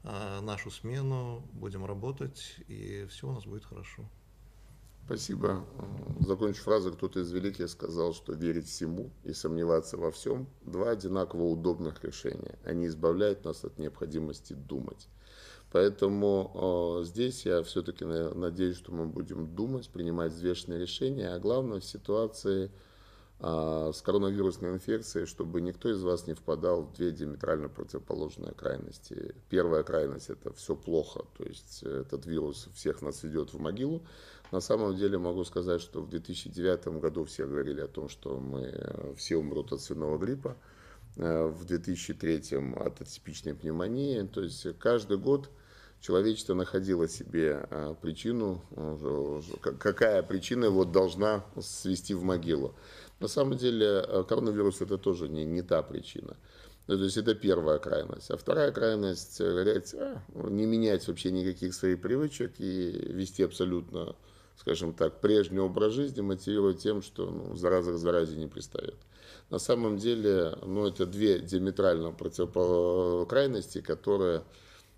а, нашу смену, будем работать, и все у нас будет хорошо. Спасибо. Закончу фразу, кто-то из великих сказал, что верить всему и сомневаться во всем – два одинаково удобных решения. Они избавляют нас от необходимости думать. Поэтому э, здесь я все-таки надеюсь, что мы будем думать, принимать взвешенные решения, а главное в ситуации э, с коронавирусной инфекцией, чтобы никто из вас не впадал в две диаметрально противоположные крайности. Первая крайность – это все плохо, то есть этот вирус всех нас ведет в могилу. На самом деле могу сказать, что в 2009 году все говорили о том, что мы э, все умрут от свиного гриппа, э, в 2003 от атипичной пневмонии. То есть каждый год человечество находило себе э, причину, какая причина его должна свести в могилу. На самом деле коронавирус это тоже не, не та причина. Ну, то есть это первая крайность. А вторая крайность, говорить, «А, не менять вообще никаких своих привычек и вести абсолютно скажем так, прежний образ жизни мотивирует тем, что ну, зараза к заразе не пристает. На самом деле, ну, это две диаметрально противоположные э, крайности, которые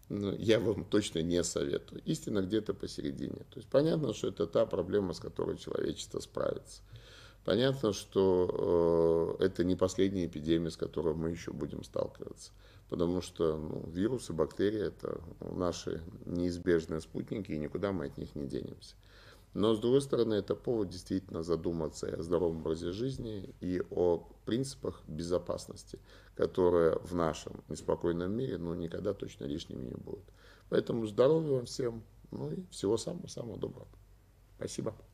ну, я вам точно не советую. Истина где-то посередине. То есть понятно, что это та проблема, с которой человечество справится. Понятно, что э, это не последняя эпидемия, с которой мы еще будем сталкиваться. Потому что ну, вирусы, бактерии – это наши неизбежные спутники, и никуда мы от них не денемся. Но, с другой стороны, это повод действительно задуматься о здоровом образе жизни и о принципах безопасности, которые в нашем неспокойном мире ну, никогда точно лишними не будут. Поэтому здоровья вам всем, ну и всего самого-самого доброго. Спасибо.